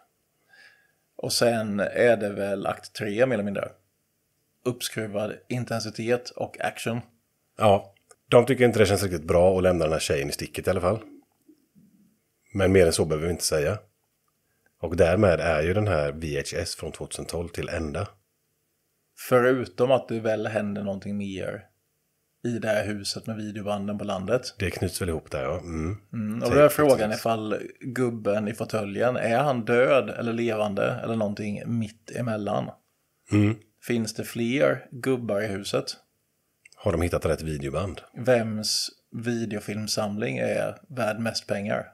Och sen är det väl akt 3 mer eller mindre. Uppskruvad intensitet och action. Ja, de tycker inte det känns riktigt bra att lämna den här tjejen i sticket i alla fall. Men mer än så behöver vi inte säga. Och därmed är ju den här VHS från 2012 till ända. Förutom att det väl händer någonting mer i det här huset med videobanden på landet. Det knyts väl ihop där ja. Mm. Mm, och då är frågan ifall gubben i fåtöljen, är han död eller levande eller någonting mitt emellan? Mm. Finns det fler gubbar i huset? Har de hittat rätt videoband? Vems videofilmsamling är värd mest pengar?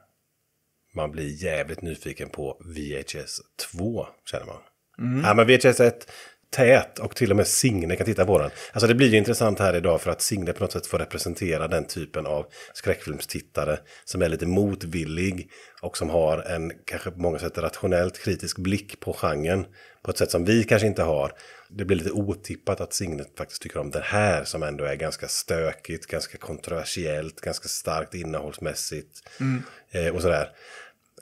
man blir jävligt nyfiken på VHS 2, känner man. Mm. Ja, äh, men VHS 1, tät och till och med Signe kan titta på den. Alltså det blir ju intressant här idag för att Signe på något sätt får representera den typen av skräckfilmstittare som är lite motvillig och som har en kanske på många sätt rationellt kritisk blick på genren på ett sätt som vi kanske inte har det blir lite otippat att Signet faktiskt tycker om det här som ändå är ganska stökigt, ganska kontroversiellt, ganska starkt innehållsmässigt mm. eh, och sådär.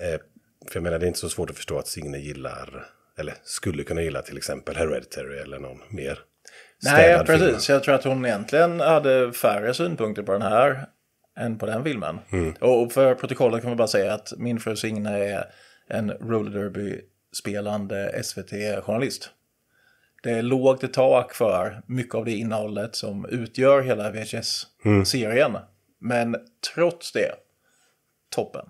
Eh, för jag menar, det är inte så svårt att förstå att Signe gillar, eller skulle kunna gilla till exempel Hereditary eller någon mer. Nej, precis. Film. Jag tror att hon egentligen hade färre synpunkter på den här än på den filmen. Mm. Och för protokollet kan man bara säga att min fru Signe är en roller derby spelande SVT-journalist. Det är lågt i tak för mycket av det innehållet som utgör hela VHS-serien. Mm. Men trots det, toppen.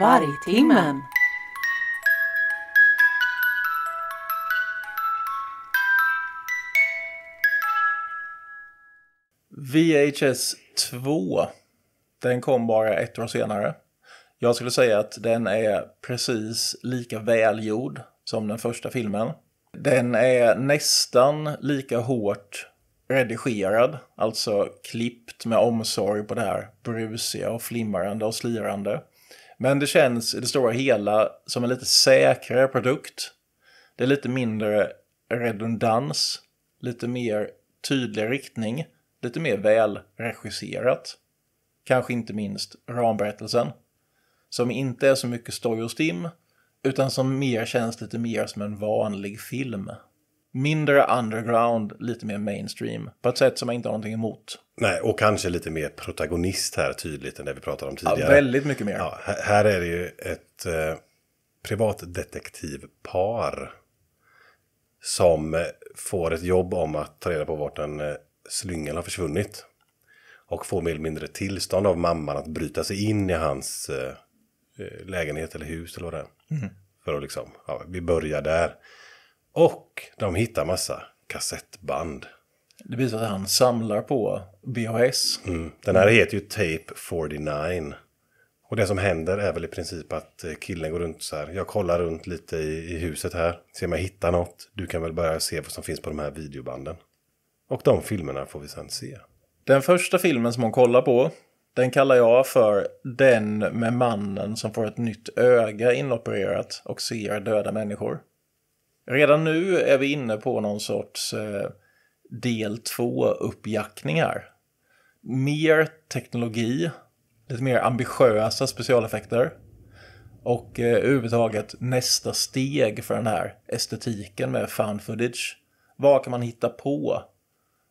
Vargtimmen. VHS 2 den kom bara ett år senare. Jag skulle säga att den är precis lika välgjord som den första filmen. Den är nästan lika hårt redigerad, alltså klippt med omsorg på det här brusiga och flimrande och slirande. Men det känns i det stora hela som en lite säkrare produkt. Det är lite mindre redundans, lite mer tydlig riktning, lite mer välregisserat kanske inte minst ramberättelsen, som inte är så mycket story och stim, utan som mer känns lite mer som en vanlig film. Mindre underground, lite mer mainstream, på ett sätt som jag inte har någonting emot. Nej, och kanske lite mer protagonist här tydligt än det vi pratade om tidigare. Ja, väldigt mycket mer. Ja, här är det ju ett eh, privatdetektivpar som eh, får ett jobb om att ta reda på vart en eh, slyngeln har försvunnit. Och får mer eller mindre tillstånd av mamman att bryta sig in i hans eh, eh, lägenhet eller hus eller vad det är. Mm. För att liksom, ja, vi börjar där. Och de hittar massa kassettband. Det visar att han samlar på VHS. Mm. Den här heter ju Tape 49. Och det som händer är väl i princip att eh, killen går runt så här. Jag kollar runt lite i, i huset här. ser om jag hittar något. Du kan väl börja se vad som finns på de här videobanden. Och de filmerna får vi sen se. Den första filmen som hon kollar på, den kallar jag för Den med mannen som får ett nytt öga inopererat och ser döda människor. Redan nu är vi inne på någon sorts eh, del 2-uppjackning här. Mer teknologi, lite mer ambitiösa specialeffekter och eh, överhuvudtaget nästa steg för den här estetiken med found footage. Vad kan man hitta på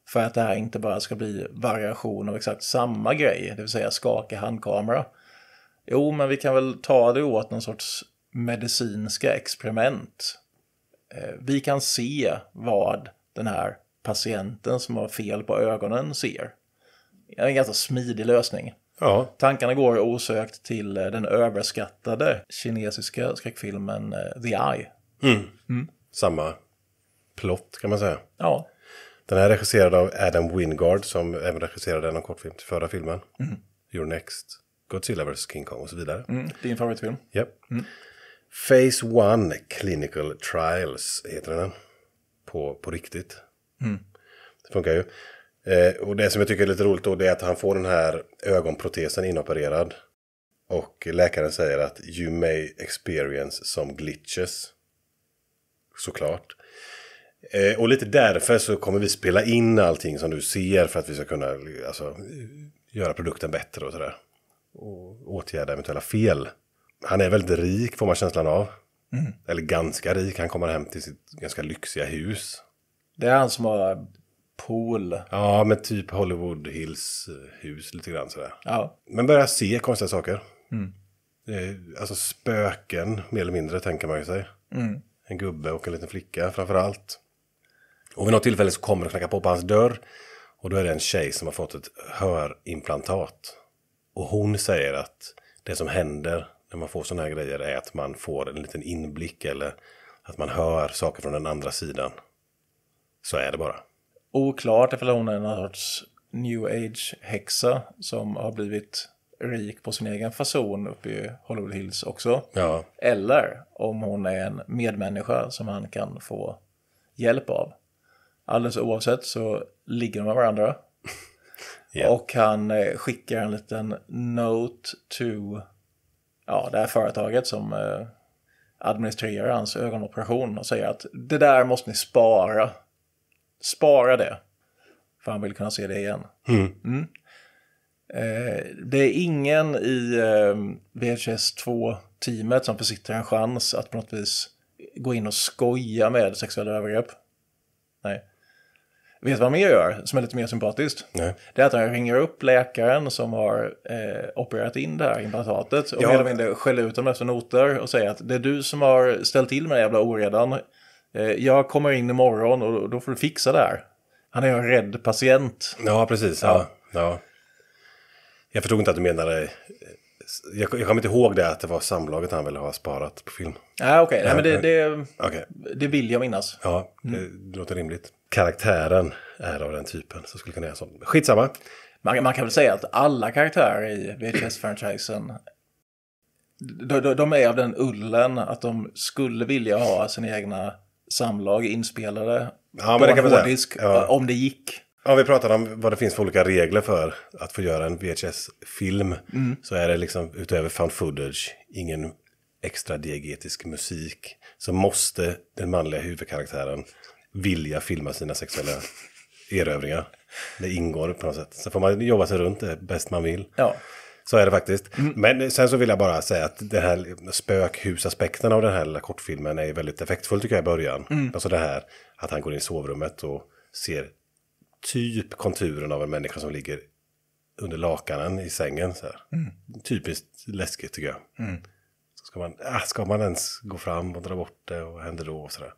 för att det här inte bara ska bli variation av exakt samma grej, det vill säga skaka handkamera. Jo, men vi kan väl ta det åt någon sorts medicinska experiment. Eh, vi kan se vad den här patienten som har fel på ögonen ser. En ganska smidig lösning. Ja. Tankarna går osökt till eh, den överskattade kinesiska skräckfilmen eh, The Eye. Mm. Mm. Samma plott kan man säga. Ja. Den här är regisserad av Adam Wingard som även regisserade en kortfilm till förra filmen. Mm. Your Next, Godzilla vs. King Kong och så vidare. Mm, din favoritfilm. Yep. Mm. Phase 1 Clinical Trials heter den. På, på riktigt. Mm. Det funkar ju. Eh, och det som jag tycker är lite roligt då det är att han får den här ögonprotesen inopererad. Och läkaren säger att you may experience some glitches. Såklart. Eh, och lite därför så kommer vi spela in allting som du ser för att vi ska kunna alltså, göra produkten bättre och sådär. Och åtgärda eventuella fel. Han är väldigt rik får man känslan av. Mm. Eller ganska rik. Han kommer hem till sitt ganska lyxiga hus. Det är han som har pool. Ja, men typ Hollywood Hills eh, hus lite grann sådär. Ja. Men börjar se konstiga saker. Mm. Eh, alltså spöken mer eller mindre tänker man ju sig. Mm. En gubbe och en liten flicka framför allt. Och vid något tillfälle så kommer det knacka på på hans dörr. Och då är det en tjej som har fått ett hörimplantat. Och hon säger att det som händer när man får sådana här grejer är att man får en liten inblick eller att man hör saker från den andra sidan. Så är det bara. Oklart ifall hon är någon sorts new age-häxa som har blivit rik på sin egen fason uppe i Hollywood Hills också. Ja. Eller om hon är en medmänniska som han kan få hjälp av. Alldeles oavsett så ligger de med varandra. yeah. Och han eh, skickar en liten note to ja, det här företaget som eh, administrerar hans ögonoperation och säger att det där måste ni spara. Spara det. För han vill kunna se det igen. Mm. Mm. Eh, det är ingen i eh, VHS 2-teamet som besitter en chans att på något vis gå in och skoja med sexuella övergrepp. Vet du vad han mer gör som är lite mer sympatiskt? Nej. Det är att han ringer upp läkaren som har eh, opererat in det här implantatet och ja. mer eller mindre skäller ut honom efter noter och säger att det är du som har ställt till med den jävla oredan. Eh, jag kommer in imorgon och då får du fixa det här. Han är ju en rädd patient. Ja, precis. Ja. ja. Ja. Jag förstod inte att du menade... Eh, jag, jag kommer inte ihåg det att det var samlaget han ville ha sparat på film. Ah, okay. Nej, okej. det, okay. det vill jag minnas. Ja, det, det mm. låter rimligt karaktären är av den typen. Så skulle kunna göra så. Skitsamma. Man, man, kan väl säga att alla karaktärer i VHS-franchisen de, de, de, är av den ullen att de skulle vilja ha sina egna samlag inspelade. Ja, men det kan man hårdisk, Ja. Om det gick. Ja, vi pratade om vad det finns för olika regler för att få göra en VHS-film. Mm. Så är det liksom utöver fan footage, ingen extra diegetisk musik. Så måste den manliga huvudkaraktären vilja filma sina sexuella erövringar. Det ingår på något sätt. Så får man jobba sig runt det bäst man vill. Ja. Så är det faktiskt. Mm. Men sen så vill jag bara säga att den här spökhusaspekten av den här lilla kortfilmen är väldigt effektfull tycker jag i början. Mm. Alltså det här att han går in i sovrummet och ser typ konturen av en människa som ligger under lakanen i sängen. Så mm. Typiskt läskigt tycker jag. Mm. Så ska, man, äh, ska man ens gå fram och dra bort det och vad händer då och sådär.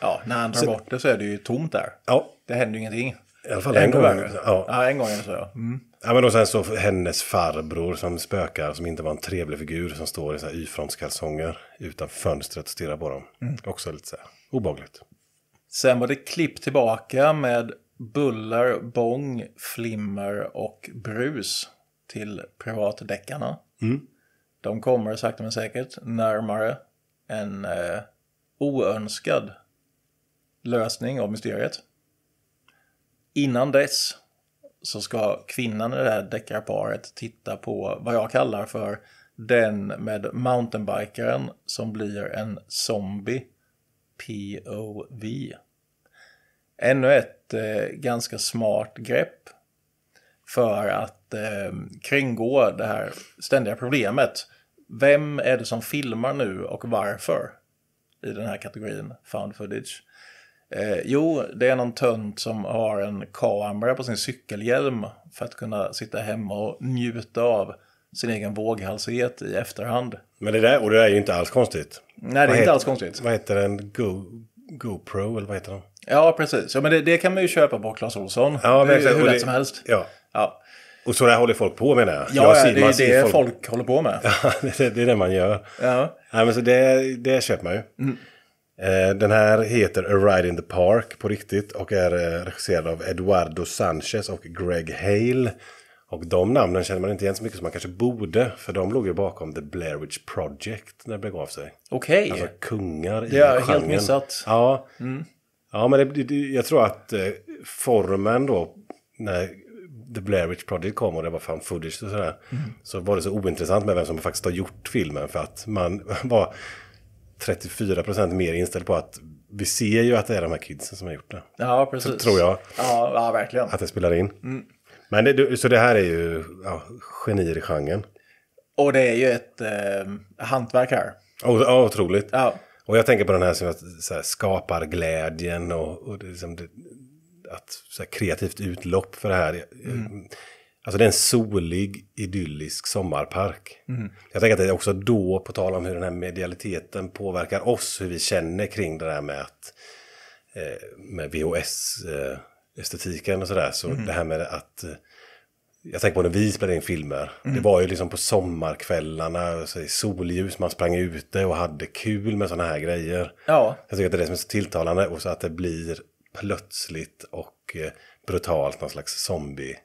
Ja, när han drar bort det så är det ju tomt där. Ja. Det händer ju ingenting. I alla fall en, en gång. gång. Ja. ja. en gång är det så ja. Mm. Ja men och sen så hennes farbror som spökar, som inte var en trevlig figur, som står i så här Y-frontskalsonger utan fönstret och stirrar på dem. Mm. Också lite så här obagligt. Sen var det klipp tillbaka med buller, bång, flimmer och brus till privatdeckarna. Mm. De kommer sakta men säkert närmare en eh, oönskad lösning av mysteriet. Innan dess så ska kvinnan i det här deckarparet titta på vad jag kallar för den med mountainbikaren som blir en zombie POV. Ännu ett eh, ganska smart grepp för att eh, kringgå det här ständiga problemet. Vem är det som filmar nu och varför? I den här kategorin found footage. Eh, jo, det är någon tönt som har en kamera på sin cykelhjälm för att kunna sitta hemma och njuta av sin egen våghalsighet i efterhand. Men det där, och det där är ju inte alls konstigt. Nej, det är vad inte alls konstigt. Vad heter den? Go, GoPro eller vad heter den? Ja, precis. Ja, men det, det kan man ju köpa på Clas Ohlson. Ja, det är ju hur lätt som helst. Ja. ja. Och så där håller folk på med det. Ja, jag ser, det är det folk... folk håller på med. Ja, det, det, är det man gör. Ja. Nej, men så det, det köper man ju. Mm. Eh, den här heter A Ride in the Park på riktigt och är eh, regisserad av Eduardo Sanchez och Greg Hale. Och de namnen känner man inte igen så mycket som man kanske borde. För de låg ju bakom The Blair Witch Project när det begav sig. Okej. Okay. Alltså kungar i genren. Det har jag helt missat. Ja. Mm. Ja, men det, det, jag tror att eh, formen då, när The Blair Witch Project kom och det var fan footage och sådär. Mm. Så var det så ointressant med vem som faktiskt har gjort filmen. För att man var 34 procent mer inställd på att vi ser ju att det är de här kidsen som har gjort det. Ja, precis. Så, tror jag. Ja, ja, verkligen. Att det spelar in. Mm. Men det, så det här är ju ja, genier i genren. Och det är ju ett eh, hantverk här. Oh, oh, otroligt. Ja. Och jag tänker på den här som skapar glädjen och, och det, liksom det, att så här, kreativt utlopp för det här. Mm. Alltså det är en solig, idyllisk sommarpark. Mm. Jag tänker att det är också då, på tal om hur den här medialiteten påverkar oss, hur vi känner kring det där med att eh, med VHS-estetiken eh, och sådär. Så mm. det här med att eh, jag tänker på när vi spelade in filmer. Mm. Det var ju liksom på sommarkvällarna, så solljus, man sprang ute och hade kul med sådana här grejer. Ja. Jag tycker att det är det som är så tilltalande och så att det blir plötsligt och eh, brutalt någon slags zombie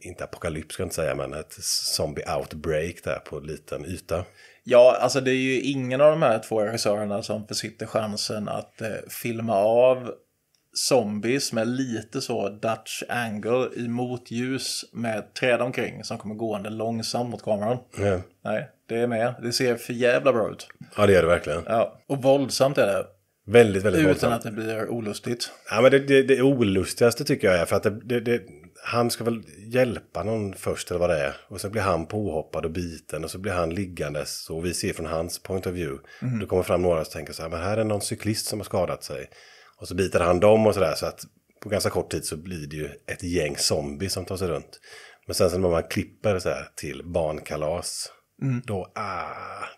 inte apokalyps ska jag inte säga, men ett zombie-outbreak där på liten yta. Ja, alltså det är ju ingen av de här två regissörerna som försitter chansen att eh, filma av zombies med lite så Dutch angle i motljus med träd omkring som kommer gående långsamt mot kameran. Mm. Nej, det är med. Det ser för jävla bra ut. Ja, det gör det verkligen. Ja, och våldsamt är det. Väldigt, väldigt Utan våldsamt. att det blir olustigt. Ja, men det, det, det olustigaste tycker jag är för att det, det, det han ska väl hjälpa någon först eller vad det är. Och sen blir han påhoppad och biten och så blir han liggandes. Och vi ser från hans point of view. Mm. Det kommer fram några som tänker så här, men här är någon cyklist som har skadat sig. Och så biter han dem och så där. Så att på ganska kort tid så blir det ju ett gäng zombies som tar sig runt. Men sen så när man klipper så här till barnkalas. Mm. Då, ah,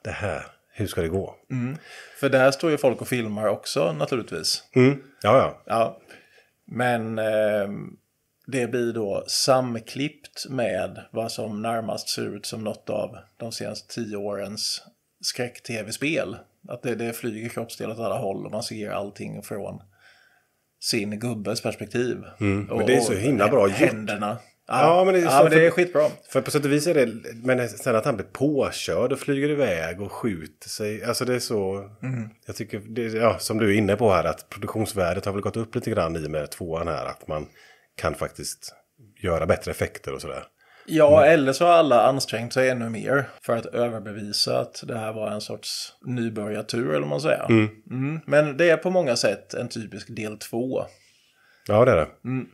det här, hur ska det gå? Mm. För där står ju folk och filmar också naturligtvis. Mm. Ja, ja. ja. Men... Eh det blir då samklippt med vad som närmast ser ut som något av de senaste tio årens skräck-tv-spel. Att det, det flyger kroppsdelar åt alla håll och man ser allting från sin gubbes perspektiv. Mm, men det är så himla bra gjort. Händerna. Ja, ja, men, det, är, ja, men det är skitbra. För på sätt och vis är det... Men sen att han blir påkörd och flyger iväg och skjuter sig. Alltså det är så... Mm. Jag tycker, det, ja, som du är inne på här, att produktionsvärdet har väl gått upp lite grann i och med tvåan här. Att man kan faktiskt göra bättre effekter och sådär. Ja, mm. eller så har alla ansträngt sig ännu mer för att överbevisa att det här var en sorts nybörjartur, eller vad man säger. Mm. Mm. Men det är på många sätt en typisk del två. Ja, det är det. Mm.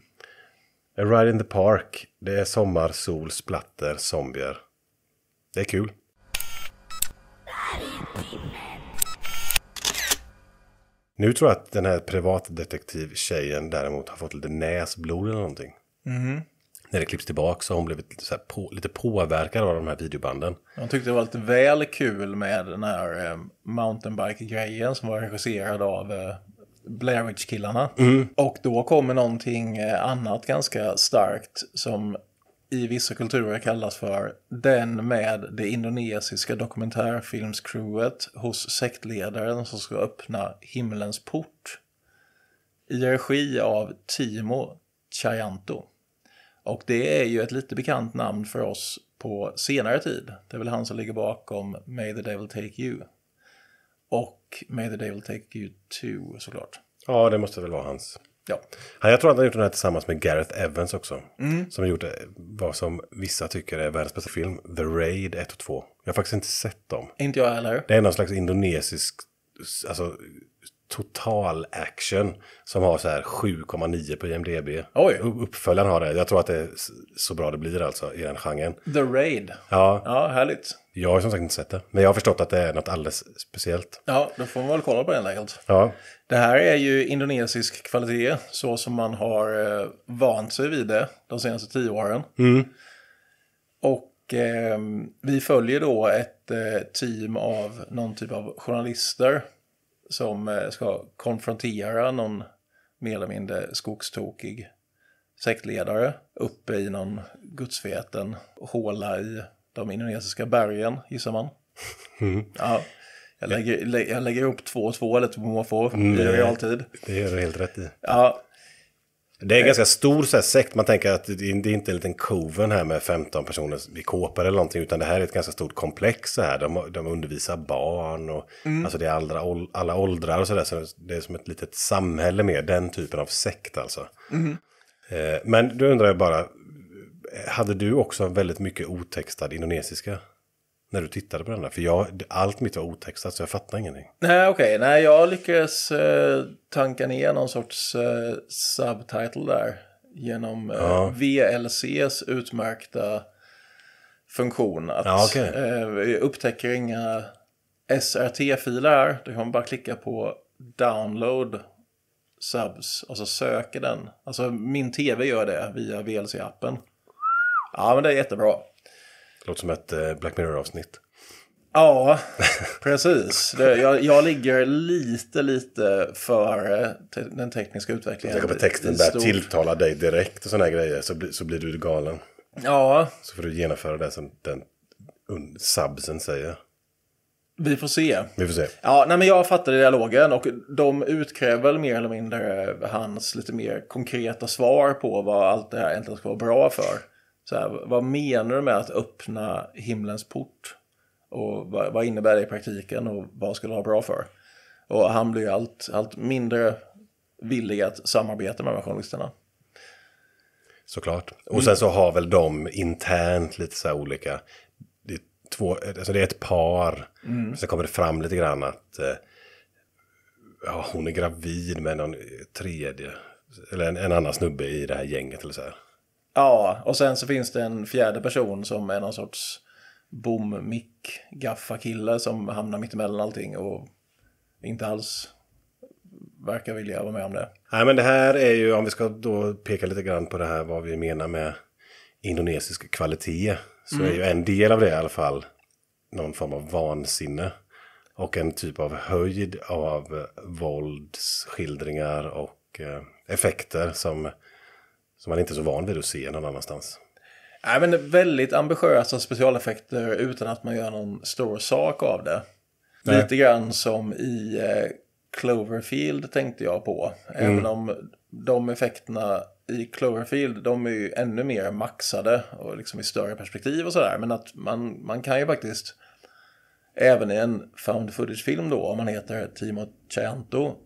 A Ride in the Park, det är sommar, sol, splatter, zombier. Det är kul. Nu tror jag att den här privatdetektivtjejen däremot har fått lite näsblod eller någonting. Mm. När det klipps tillbaka så har hon blivit lite, så på, lite påverkad av de här videobanden. Hon tyckte det var lite väl kul med den här eh, mountainbike-grejen som var regisserad av eh, Blair Witch-killarna. Mm. Och då kommer någonting eh, annat ganska starkt som i vissa kulturer kallas för den med det indonesiska dokumentärfilmscrewet hos sektledaren som ska öppna himlens port i regi av Timo Chianto. Och det är ju ett lite bekant namn för oss på senare tid. Det är väl han som ligger bakom May the Devil Take You. Och May the Devil Take You 2 såklart. Ja, det måste väl vara hans. Ja. Jag tror att han har gjort den här tillsammans med Gareth Evans också. Mm. Som gjort eh, vad som vissa tycker är världens bästa film, The Raid 1 och 2. Jag har faktiskt inte sett dem. Inte jag heller. Det är någon slags indonesisk, alltså total action. Som har så här 7,9 på IMDB. Oj. Uppföljaren har det. Jag tror att det är så bra det blir alltså i den genren. The Raid. Ja. Ja, härligt. Jag har som sagt inte sett det. Men jag har förstått att det är något alldeles speciellt. Ja, då får man väl kolla på den läget. Ja. Det här är ju indonesisk kvalitet, så som man har eh, vant sig vid det de senaste tio åren. Mm. Och eh, vi följer då ett eh, team av någon typ av journalister som eh, ska konfrontera någon mer eller mindre skogstokig sektledare uppe i någon gudsfeten håla i de indonesiska bergen, gissar man. Mm. Ja. Jag lägger, jag lägger upp två och två eller två och två, i realtid. Det gör du helt rätt i. Ja. Det är en ganska stor så här, sekt. Man tänker att det är inte en liten coven här med 15 personer i kåpor eller någonting. Utan det här är ett ganska stort komplex. Så här. De, de undervisar barn och mm. alltså det är alla, alla åldrar och sådär. Så det är som ett litet samhälle med den typen av sekt alltså. Mm. Eh, men då undrar jag bara, hade du också väldigt mycket otextad indonesiska? När du tittade på den där? För jag, allt mitt var otextat så jag fattade ingenting. Nej, okej. Okay. Nej, jag lyckades eh, tanka ner någon sorts eh, subtitle där. Genom eh, ja. VLCs utmärkta funktion. Att ja, okay. eh, upptäcker inga SRT-filer här. Då kan man bara klicka på download subs och så söker den. Alltså min tv gör det via VLC-appen. Ja, men det är jättebra. Låter som ett eh, Black Mirror-avsnitt. Ja, precis. Det, jag, jag, ligger lite, lite före te den tekniska utvecklingen. Jag tänker på texten där, tilltala dig direkt och sådana grejer så, bli, så blir du galen. Ja. Så får du genomföra det som den subsen säger. Vi får se. Vi får se. Ja, nej, men jag fattade dialogen och de utkräver väl mer eller mindre hans lite mer konkreta svar på vad allt det här egentligen ska vara bra för så här, vad menar du med att öppna himlens port? Och vad, vad innebär det i praktiken och vad skulle det vara bra för? Och han blir allt, allt mindre villig att samarbeta med journalisterna. Såklart. Och sen så har väl de internt lite så här olika. Det är, två, alltså det är ett par. Mm. Sen kommer det fram lite grann att eh, ja, hon är gravid med någon tredje. Eller en, en annan snubbe i det här gänget eller så här. Ja, och sen så finns det en fjärde person som är någon sorts bom-mick gaffa-kille som hamnar mittemellan allting och inte alls verkar vilja vara med om det. Nej, men det här är ju, om vi ska då peka lite grann på det här vad vi menar med indonesisk kvalitet, så mm. är ju en del av det i alla fall någon form av vansinne och en typ av höjd av våldsskildringar och eh, effekter som som man inte är så van vid att se någon annanstans. Nej, men väldigt ambitiösa specialeffekter utan att man gör någon stor sak av det. Nej. Lite grann som i eh, Cloverfield tänkte jag på. Mm. Även om de effekterna i Cloverfield, de är ju ännu mer maxade och liksom i större perspektiv och sådär. Men att man, man kan ju faktiskt, även i en found footage-film då, om man heter Timo Chianto,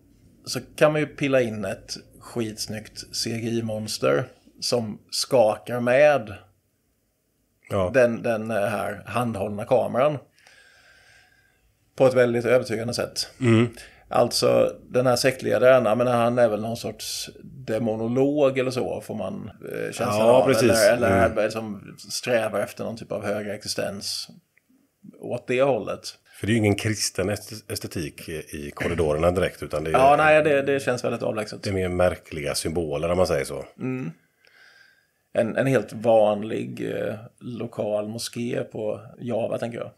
så kan man ju pilla in ett skitsnyggt CGI-monster som skakar med ja. den, den eh, här handhållna kameran. På ett väldigt övertygande sätt. Mm. Alltså den här sektledaren, jag han är väl någon sorts demonolog eller så får man eh, känslan ja, av. Precis. Eller, eller mm. som strävar efter någon typ av högre existens åt det hållet. För det är ju ingen kristen estetik i korridorerna direkt. Utan det är, ja, nej, det, det känns väldigt avlägset. Det är mer märkliga symboler om man säger så. Mm. En, en helt vanlig eh, lokal moské på Java, tänker jag.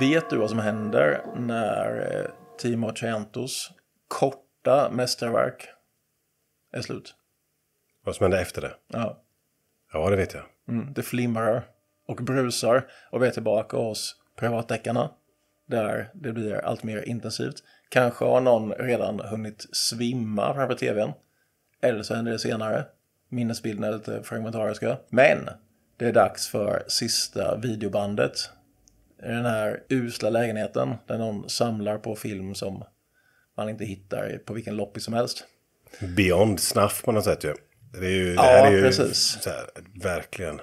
Vet du vad som händer när eh, Timo Chiantos korta mästerverk är slut. Vad som hände efter det? Ja. Ja, det vet jag. Mm, det flimrar och brusar och vi är tillbaka hos privatdeckarna. Där det blir allt mer intensivt. Kanske har någon redan hunnit svimma framför tvn. Eller så händer det senare. Minnesbilden är lite fragmentariska. Men det är dags för sista videobandet. I den här usla lägenheten där någon samlar på film som man inte hittar på vilken loppis som helst beyond snuff på något sätt ju. Det, är ju, ja, här är ju precis. Här, verkligen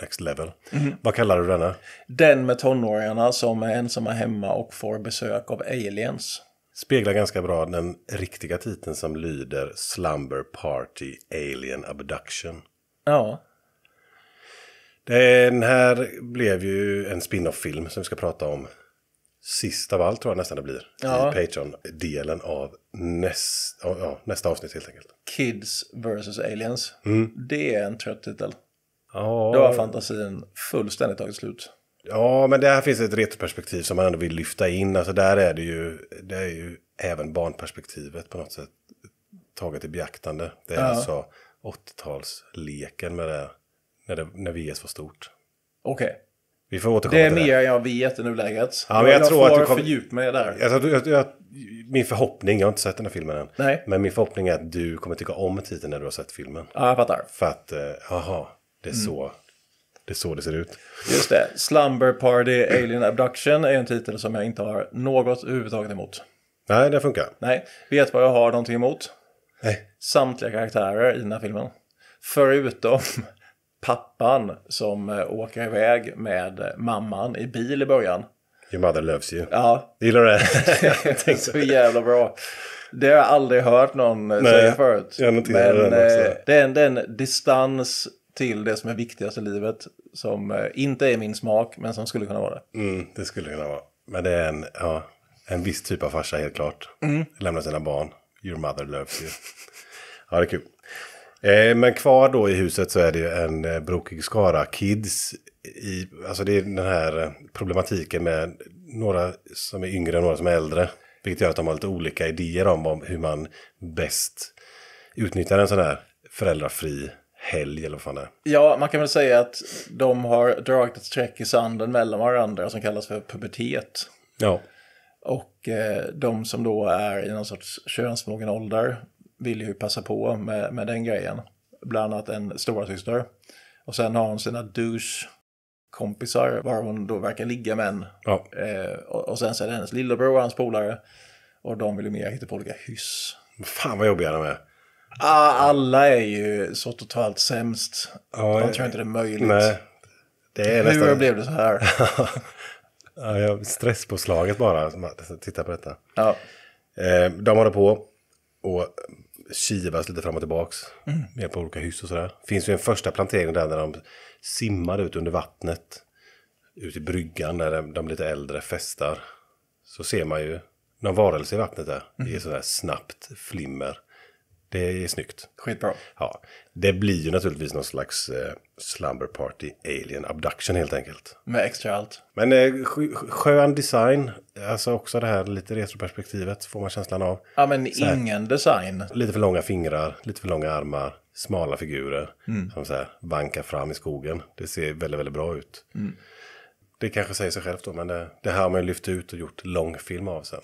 next level. Mm. Vad kallar du denna? Den med tonåringarna som är ensamma hemma och får besök av aliens. Speglar ganska bra den riktiga titeln som lyder Slumber Party Alien Abduction. Ja. Den här blev ju en spin-off-film som vi ska prata om sist av allt tror jag nästan det blir. Ja. I Patreon-delen av näst, ja, nästa avsnitt helt enkelt. Kids vs Aliens. Mm. Det är en trött titel. Ja. Då har fantasin fullständigt tagit slut. Ja, men där finns ett retroperspektiv som man ändå vill lyfta in. Alltså där är det ju, det är ju även barnperspektivet på något sätt taget i beaktande. Det är ja. alltså 80-talsleken med det, när, det, när VS var stort. Okej. Okay. Vi får återkomma Det är mer än jag vet i nuläget. Ja, men jag, jag tror får att du kommer- fördjupa mig där. Jag, jag, jag, jag, min förhoppning, jag har inte sett den här filmen än. Nej. Men min förhoppning är att du kommer tycka om titeln när du har sett filmen. Ja, jag fattar. För att, eh, jaha, det, är mm. så, det är så det ser ut. Just det. Slumber Party Alien Abduction är en titel som jag inte har något överhuvudtaget emot. Nej, det funkar. Nej, vet vad jag har någonting emot? Nej. Samtliga karaktärer i den här filmen. Förutom pappan som eh, åker iväg med eh, mamman i bil i början. Your mother loves you. Ja. Gillar du det? så jävla bra. Det har jag aldrig hört någon eh, Nej, säga förut. Jag noterade Men, den också. Det är, en, det är en distans till det som är viktigast i livet. Som inte är min smak, men som skulle kunna vara det. Mm, det skulle kunna vara. Men det är en, ja, en viss typ av farsa helt klart. Mm. Lämnar sina barn. Your mother loves you. Ja, det är kul. Eh, men kvar då i huset så är det ju en eh, brokig skara kids. I, alltså det är den här eh, problematiken med några som är yngre och några som är äldre. Vilket gör att de har lite olika idéer om hur man bäst utnyttjar en sån här föräldrafri helg eller vad fan det är. Ja, man kan väl säga att de har dragit ett streck i sanden mellan varandra som kallas för pubertet. Ja. Och eh, de som då är i någon sorts könsmogen ålder vill ju passa på med, med den grejen. Bland annat en stora syster. Och sen har hon sina douche kompisar var hon då verkar ligga med en. Ja. Eh, och, och, sen så är det hennes lillebror och hans polare. Och de vill ju mer hitta på olika hyss. Fan vad jobbiga de är. Ah, alla är ju så totalt sämst. Ja, Man tror inte det är möjligt. Nej. Det är Hur nästan... blev det så här? ja, jag stresspåslaget bara, titta på detta. Ja. Eh, de håller på och kivas lite fram och tillbaks. Mm. Med på olika hyss och sådär. Finns ju en första plantering där, där de simmar ut under vattnet. Ut i bryggan där de, de lite äldre festar. Så ser man ju någon varelse i vattnet där. Mm. Det är mm. sådär snabbt flimmer. Det är snyggt. Skitbra. Ja. Det blir ju naturligtvis någon slags eh, Slumber Party Alien Abduction helt enkelt. Med extra allt. Men eh, skön design. Alltså också det här lite retroperspektivet får man känslan av. Ja men här, ingen design. Lite för långa fingrar, lite för långa armar, smala figurer. Mm. Som så här vankar fram i skogen. Det ser väldigt, väldigt bra ut. Mm. Det kanske säger sig självt då men det, eh, det här har man ju lyft ut och gjort långfilm av sen.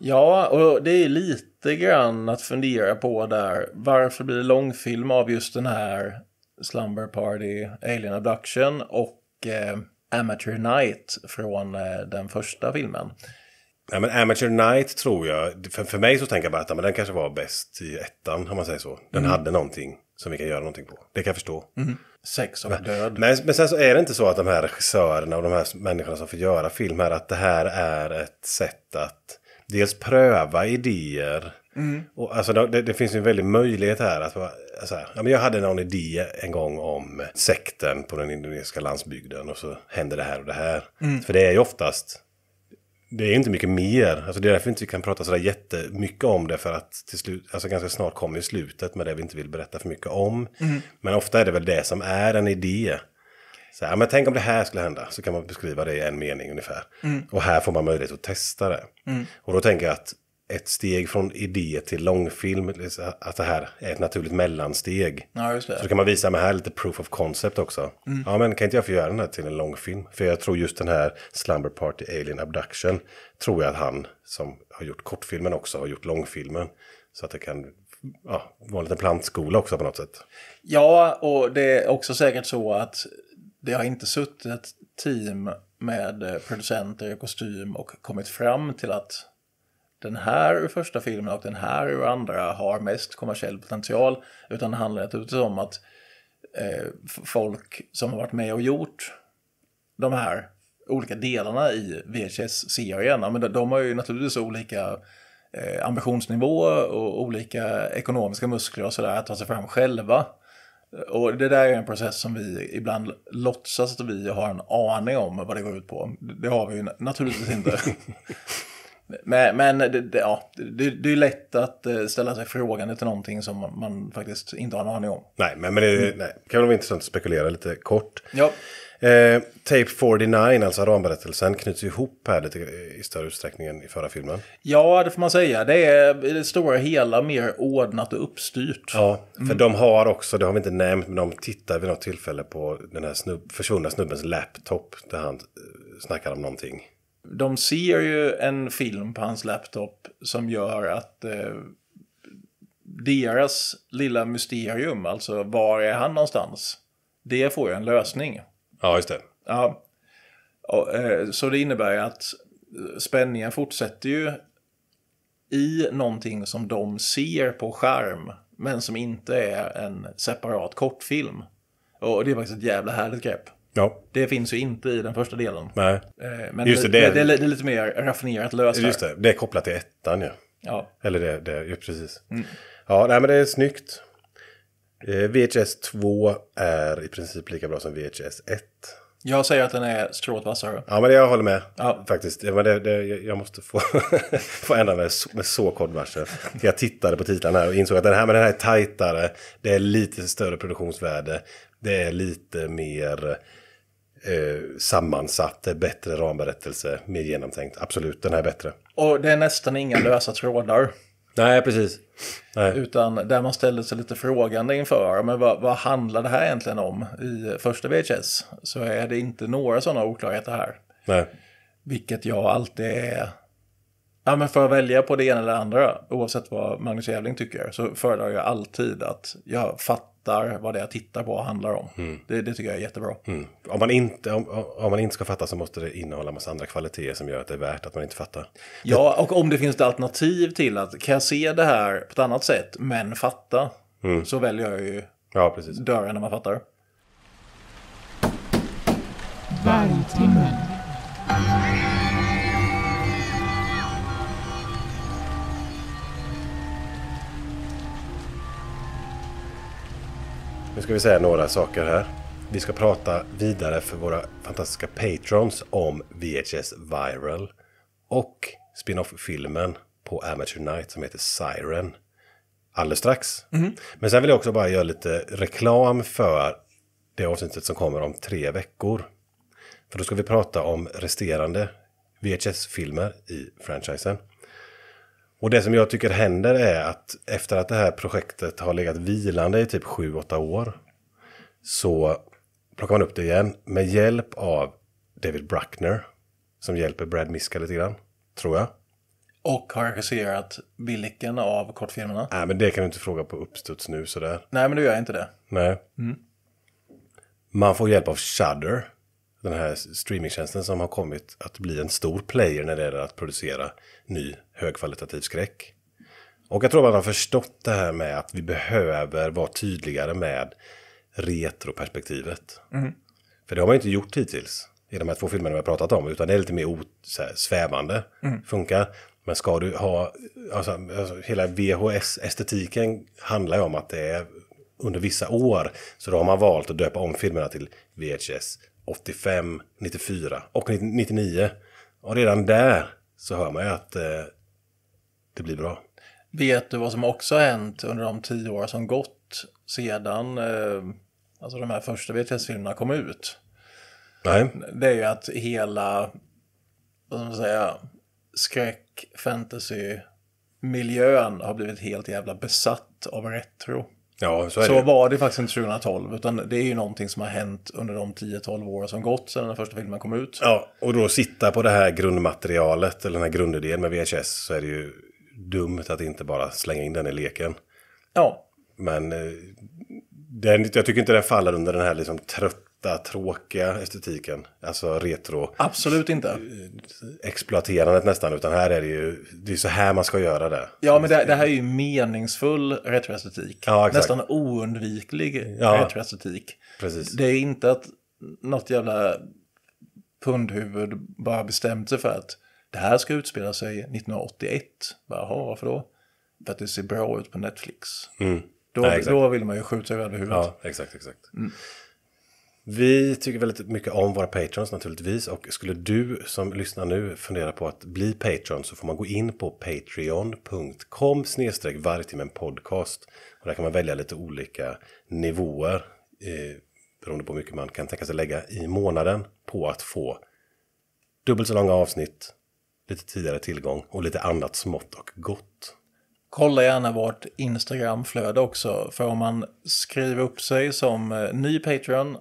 Ja, och det är lite grann att fundera på där. Varför blir det långfilm av just den här Slumber Party, Alien Abduction och eh, Amateur Night från eh, den första filmen. Ja, men Amateur Night tror jag, för, för mig så tänker jag bara att men den kanske var bäst i ettan om man säger så. Den mm. hade någonting som vi kan göra någonting på. Det kan jag förstå. Mm. Sex och men, död. Men, men sen så är det inte så att de här regissörerna och de här människorna som får göra film här, att det här är ett sätt att dels pröva idéer Mm. Och alltså, det, det, finns ju en väldig möjlighet här. Att, alltså, ja, jag hade någon idé en gång om sekten på den indonesiska landsbygden och så händer det här och det här. Mm. För det är ju oftast det är inte mycket mer. Alltså det är därför inte vi kan prata sådär jättemycket om det. För att till slut, alltså ganska snart kommer slutet med det vi inte vill berätta för mycket om. Mm. Men ofta är det väl det som är en idé. Så här, men tänk om det här skulle hända. Så kan man beskriva det i en mening ungefär. Mm. Och här får man möjlighet att testa det. Mm. Och då tänker jag att ett steg från idé till långfilm. Liksom, att det här är ett naturligt mellansteg. Ja, Så då kan man visa, med här lite proof of concept också. Mm. Ja, men kan inte jag få göra den här till en långfilm? För jag tror just den här Slumber Party Alien Abduction. Tror jag att han som har gjort kortfilmen också har gjort långfilmen. Så att det kan ja, vara en liten plantskola också på något sätt. Ja, och det är också säkert så att det har inte suttit ett team med producenter, kostym och kommit fram till att den här ur första filmen och den här ur andra har mest kommersiell potential. Utan det handlar naturligtvis om att eh, folk som har varit med och gjort de här olika delarna i VHS-serien, ja, men de, de har ju naturligtvis olika eh, ambitionsnivå och olika ekonomiska muskler och sådär att ta sig fram själva. Och det där är en process som vi ibland låtsas att vi har en aning om vad det går ut på. Det har vi ju naturligtvis inte. Men, men det, ja, det, det är lätt att eh, ställa sig frågan till någonting som man faktiskt inte har någon aning om. Nej, men, men det mm. nej, kan vara intressant att spekulera lite kort. Ja. Eh, tape 49, alltså ramberättelsen, knyts ihop här lite eh, i större utsträckning än i förra filmen. Ja, det får man säga. Det är i det stora hela mer ordnat och uppstyrt. Ja, för mm. de har också, det har vi inte nämnt, men de tittar vid något tillfälle på den här snubb, försvunna snubbens laptop där han eh, snackar om någonting de ser ju en film på hans laptop som gör att eh, deras lilla mysterium, alltså var är han någonstans, det får ju en lösning. Ja, just det. Ja. Och, eh, så det innebär att eh, spänningen fortsätter ju i någonting som de ser på skärm, men som inte är en separat kortfilm. Och det är faktiskt ett jävla härligt grepp. Ja. Det finns ju inte i den första delen. Nej. Eh, men just det, det, det, det är lite mer raffinerat löst Just det, det är kopplat till ettan ju. Ja. ja. Eller det, det ju precis. Mm. Ja, nej men det är snyggt. Eh, VHS 2 är i princip lika bra som VHS 1. Jag säger att den är strået vassare. Ja, men jag håller med. Ja. Faktiskt. Men det, det, jag måste få, få ändra mig med så kort varsel. Jag tittade på titlarna och insåg att den här, men den här är tajtare. Det är lite större produktionsvärde. Det är lite mer Eh, sammansatt, eh, bättre ramberättelse, mer genomtänkt. Absolut, den här är bättre. Och det är nästan inga lösa trådar. Nej, precis. Nej. Utan där man ställer sig lite frågande inför, men vad, vad handlar det här egentligen om i första VHS? Så är det inte några sådana oklarheter här. Nej. Vilket jag alltid är... Ja, men för att välja på det ena eller andra, oavsett vad Magnus Jävling tycker, så föredrar jag alltid att jag fattar fattar vad det jag tittar på handlar om. Mm. Det, det, tycker jag är jättebra. Mm. Om, man inte, om, om, man inte ska fatta så måste det innehålla en massa andra kvaliteter som gör att det är värt att man inte fattar. Ja, och om det finns ett alternativ till att kan jag se det här på ett annat sätt men fatta mm. så väljer jag ju ja, dörren när man fattar. Vargtimmen. Nu ska vi säga några saker här. Vi ska prata vidare för våra fantastiska patrons om VHS Viral och spin-off-filmen på Amateur Night som heter Siren. Alldeles strax. Mm Men sen vill jag också bara göra lite reklam för det avsnittet som kommer om tre veckor. För då ska vi prata om resterande VHS-filmer i franchisen. Och det som jag tycker händer är att efter att det här projektet har legat vilande i typ 7-8 år så plockar man upp det igen med hjälp av David Bruckner som hjälper Brad Miska lite grann, tror jag. Och har regisserat vilken av kortfilmerna? Nej, men det kan du inte fråga på uppstuds nu sådär. Nej, men du gör inte det. Nej. Mm. Man får hjälp av Shudder den här streamingtjänsten som har kommit att bli en stor player när det gäller att producera ny högkvalitativ skräck. Och jag tror man har förstått det här med att vi behöver vara tydligare med retroperspektivet. Mm. För det har man inte gjort hittills i de här två filmerna vi har pratat om, utan det är lite mer svävande. Mm. Funkar. Men ska du ha, alltså, alltså hela VHS-estetiken handlar ju om att det är under vissa år. Så då har man valt att döpa om filmerna till VHS 85, 94 och 99. Och redan där så hör man ju att eh, det blir bra. Vet du vad som också har hänt under de tio år som gått sedan eh, alltså de här första VTS-filmerna kom ut? Nej. Det är ju att hela, vad ska man säga, skräck, fantasy, miljön har blivit helt jävla besatt av retro. Ja, så, så var det faktiskt inte 2012, utan det är ju någonting som har hänt under de 10-12 år som gått sedan den första filmen kom ut. Ja, och då sitta på det här grundmaterialet, eller den här grundidén med VHS, så är det ju dumt att inte bara slänga in den i leken. Ja. Men eh, den, jag tycker inte den faller under den här liksom trött tråkiga estetiken. Alltså retro. Absolut inte. Exploaterandet nästan. Utan här är det ju, det är så här man ska göra det. Ja, men det, det här är ju meningsfull retroestetik. Ja, nästan oundviklig ja. retroestetik. Precis. Det är inte att något jävla pundhuvud bara bestämt sig för att det här ska utspela sig 1981. Jaha, varför då? För att det ser bra ut på Netflix. Mm. Då, Nej, då vill man ju skjuta över huvudet. Ja, exakt, exakt. Mm. Vi tycker väldigt mycket om våra patrons naturligtvis och skulle du som lyssnar nu fundera på att bli patron så får man gå in på patreon.com snedstreck vargtimmen podcast. Och där kan man välja lite olika nivåer eh, beroende på hur mycket man kan tänka sig lägga i månaden på att få dubbelt så långa avsnitt, lite tidigare tillgång och lite annat smått och gott. Kolla gärna vårt Instagram-flöde också, för om man skriver upp sig som eh, ny Patreon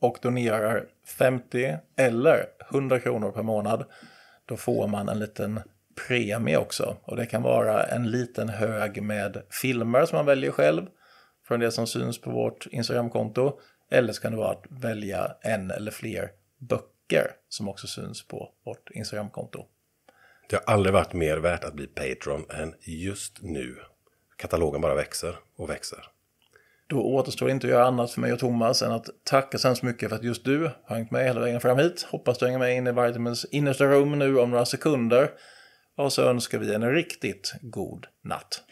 och donerar 50 eller 100 kronor per månad, då får man en liten premie också. Och det kan vara en liten hög med filmer som man väljer själv från det som syns på vårt Instagramkonto. Eller så kan det vara att välja en eller fler böcker som också syns på vårt Instagramkonto. Det har aldrig varit mer värt att bli Patreon än just nu. Katalogen bara växer och växer. Då återstår inte att göra annat för mig och Thomas än att tacka så hemskt mycket för att just du har hängt med hela vägen fram hit. Hoppas du hänger med in i Vitamins innersta rum nu om några sekunder. Och så önskar vi en riktigt god natt.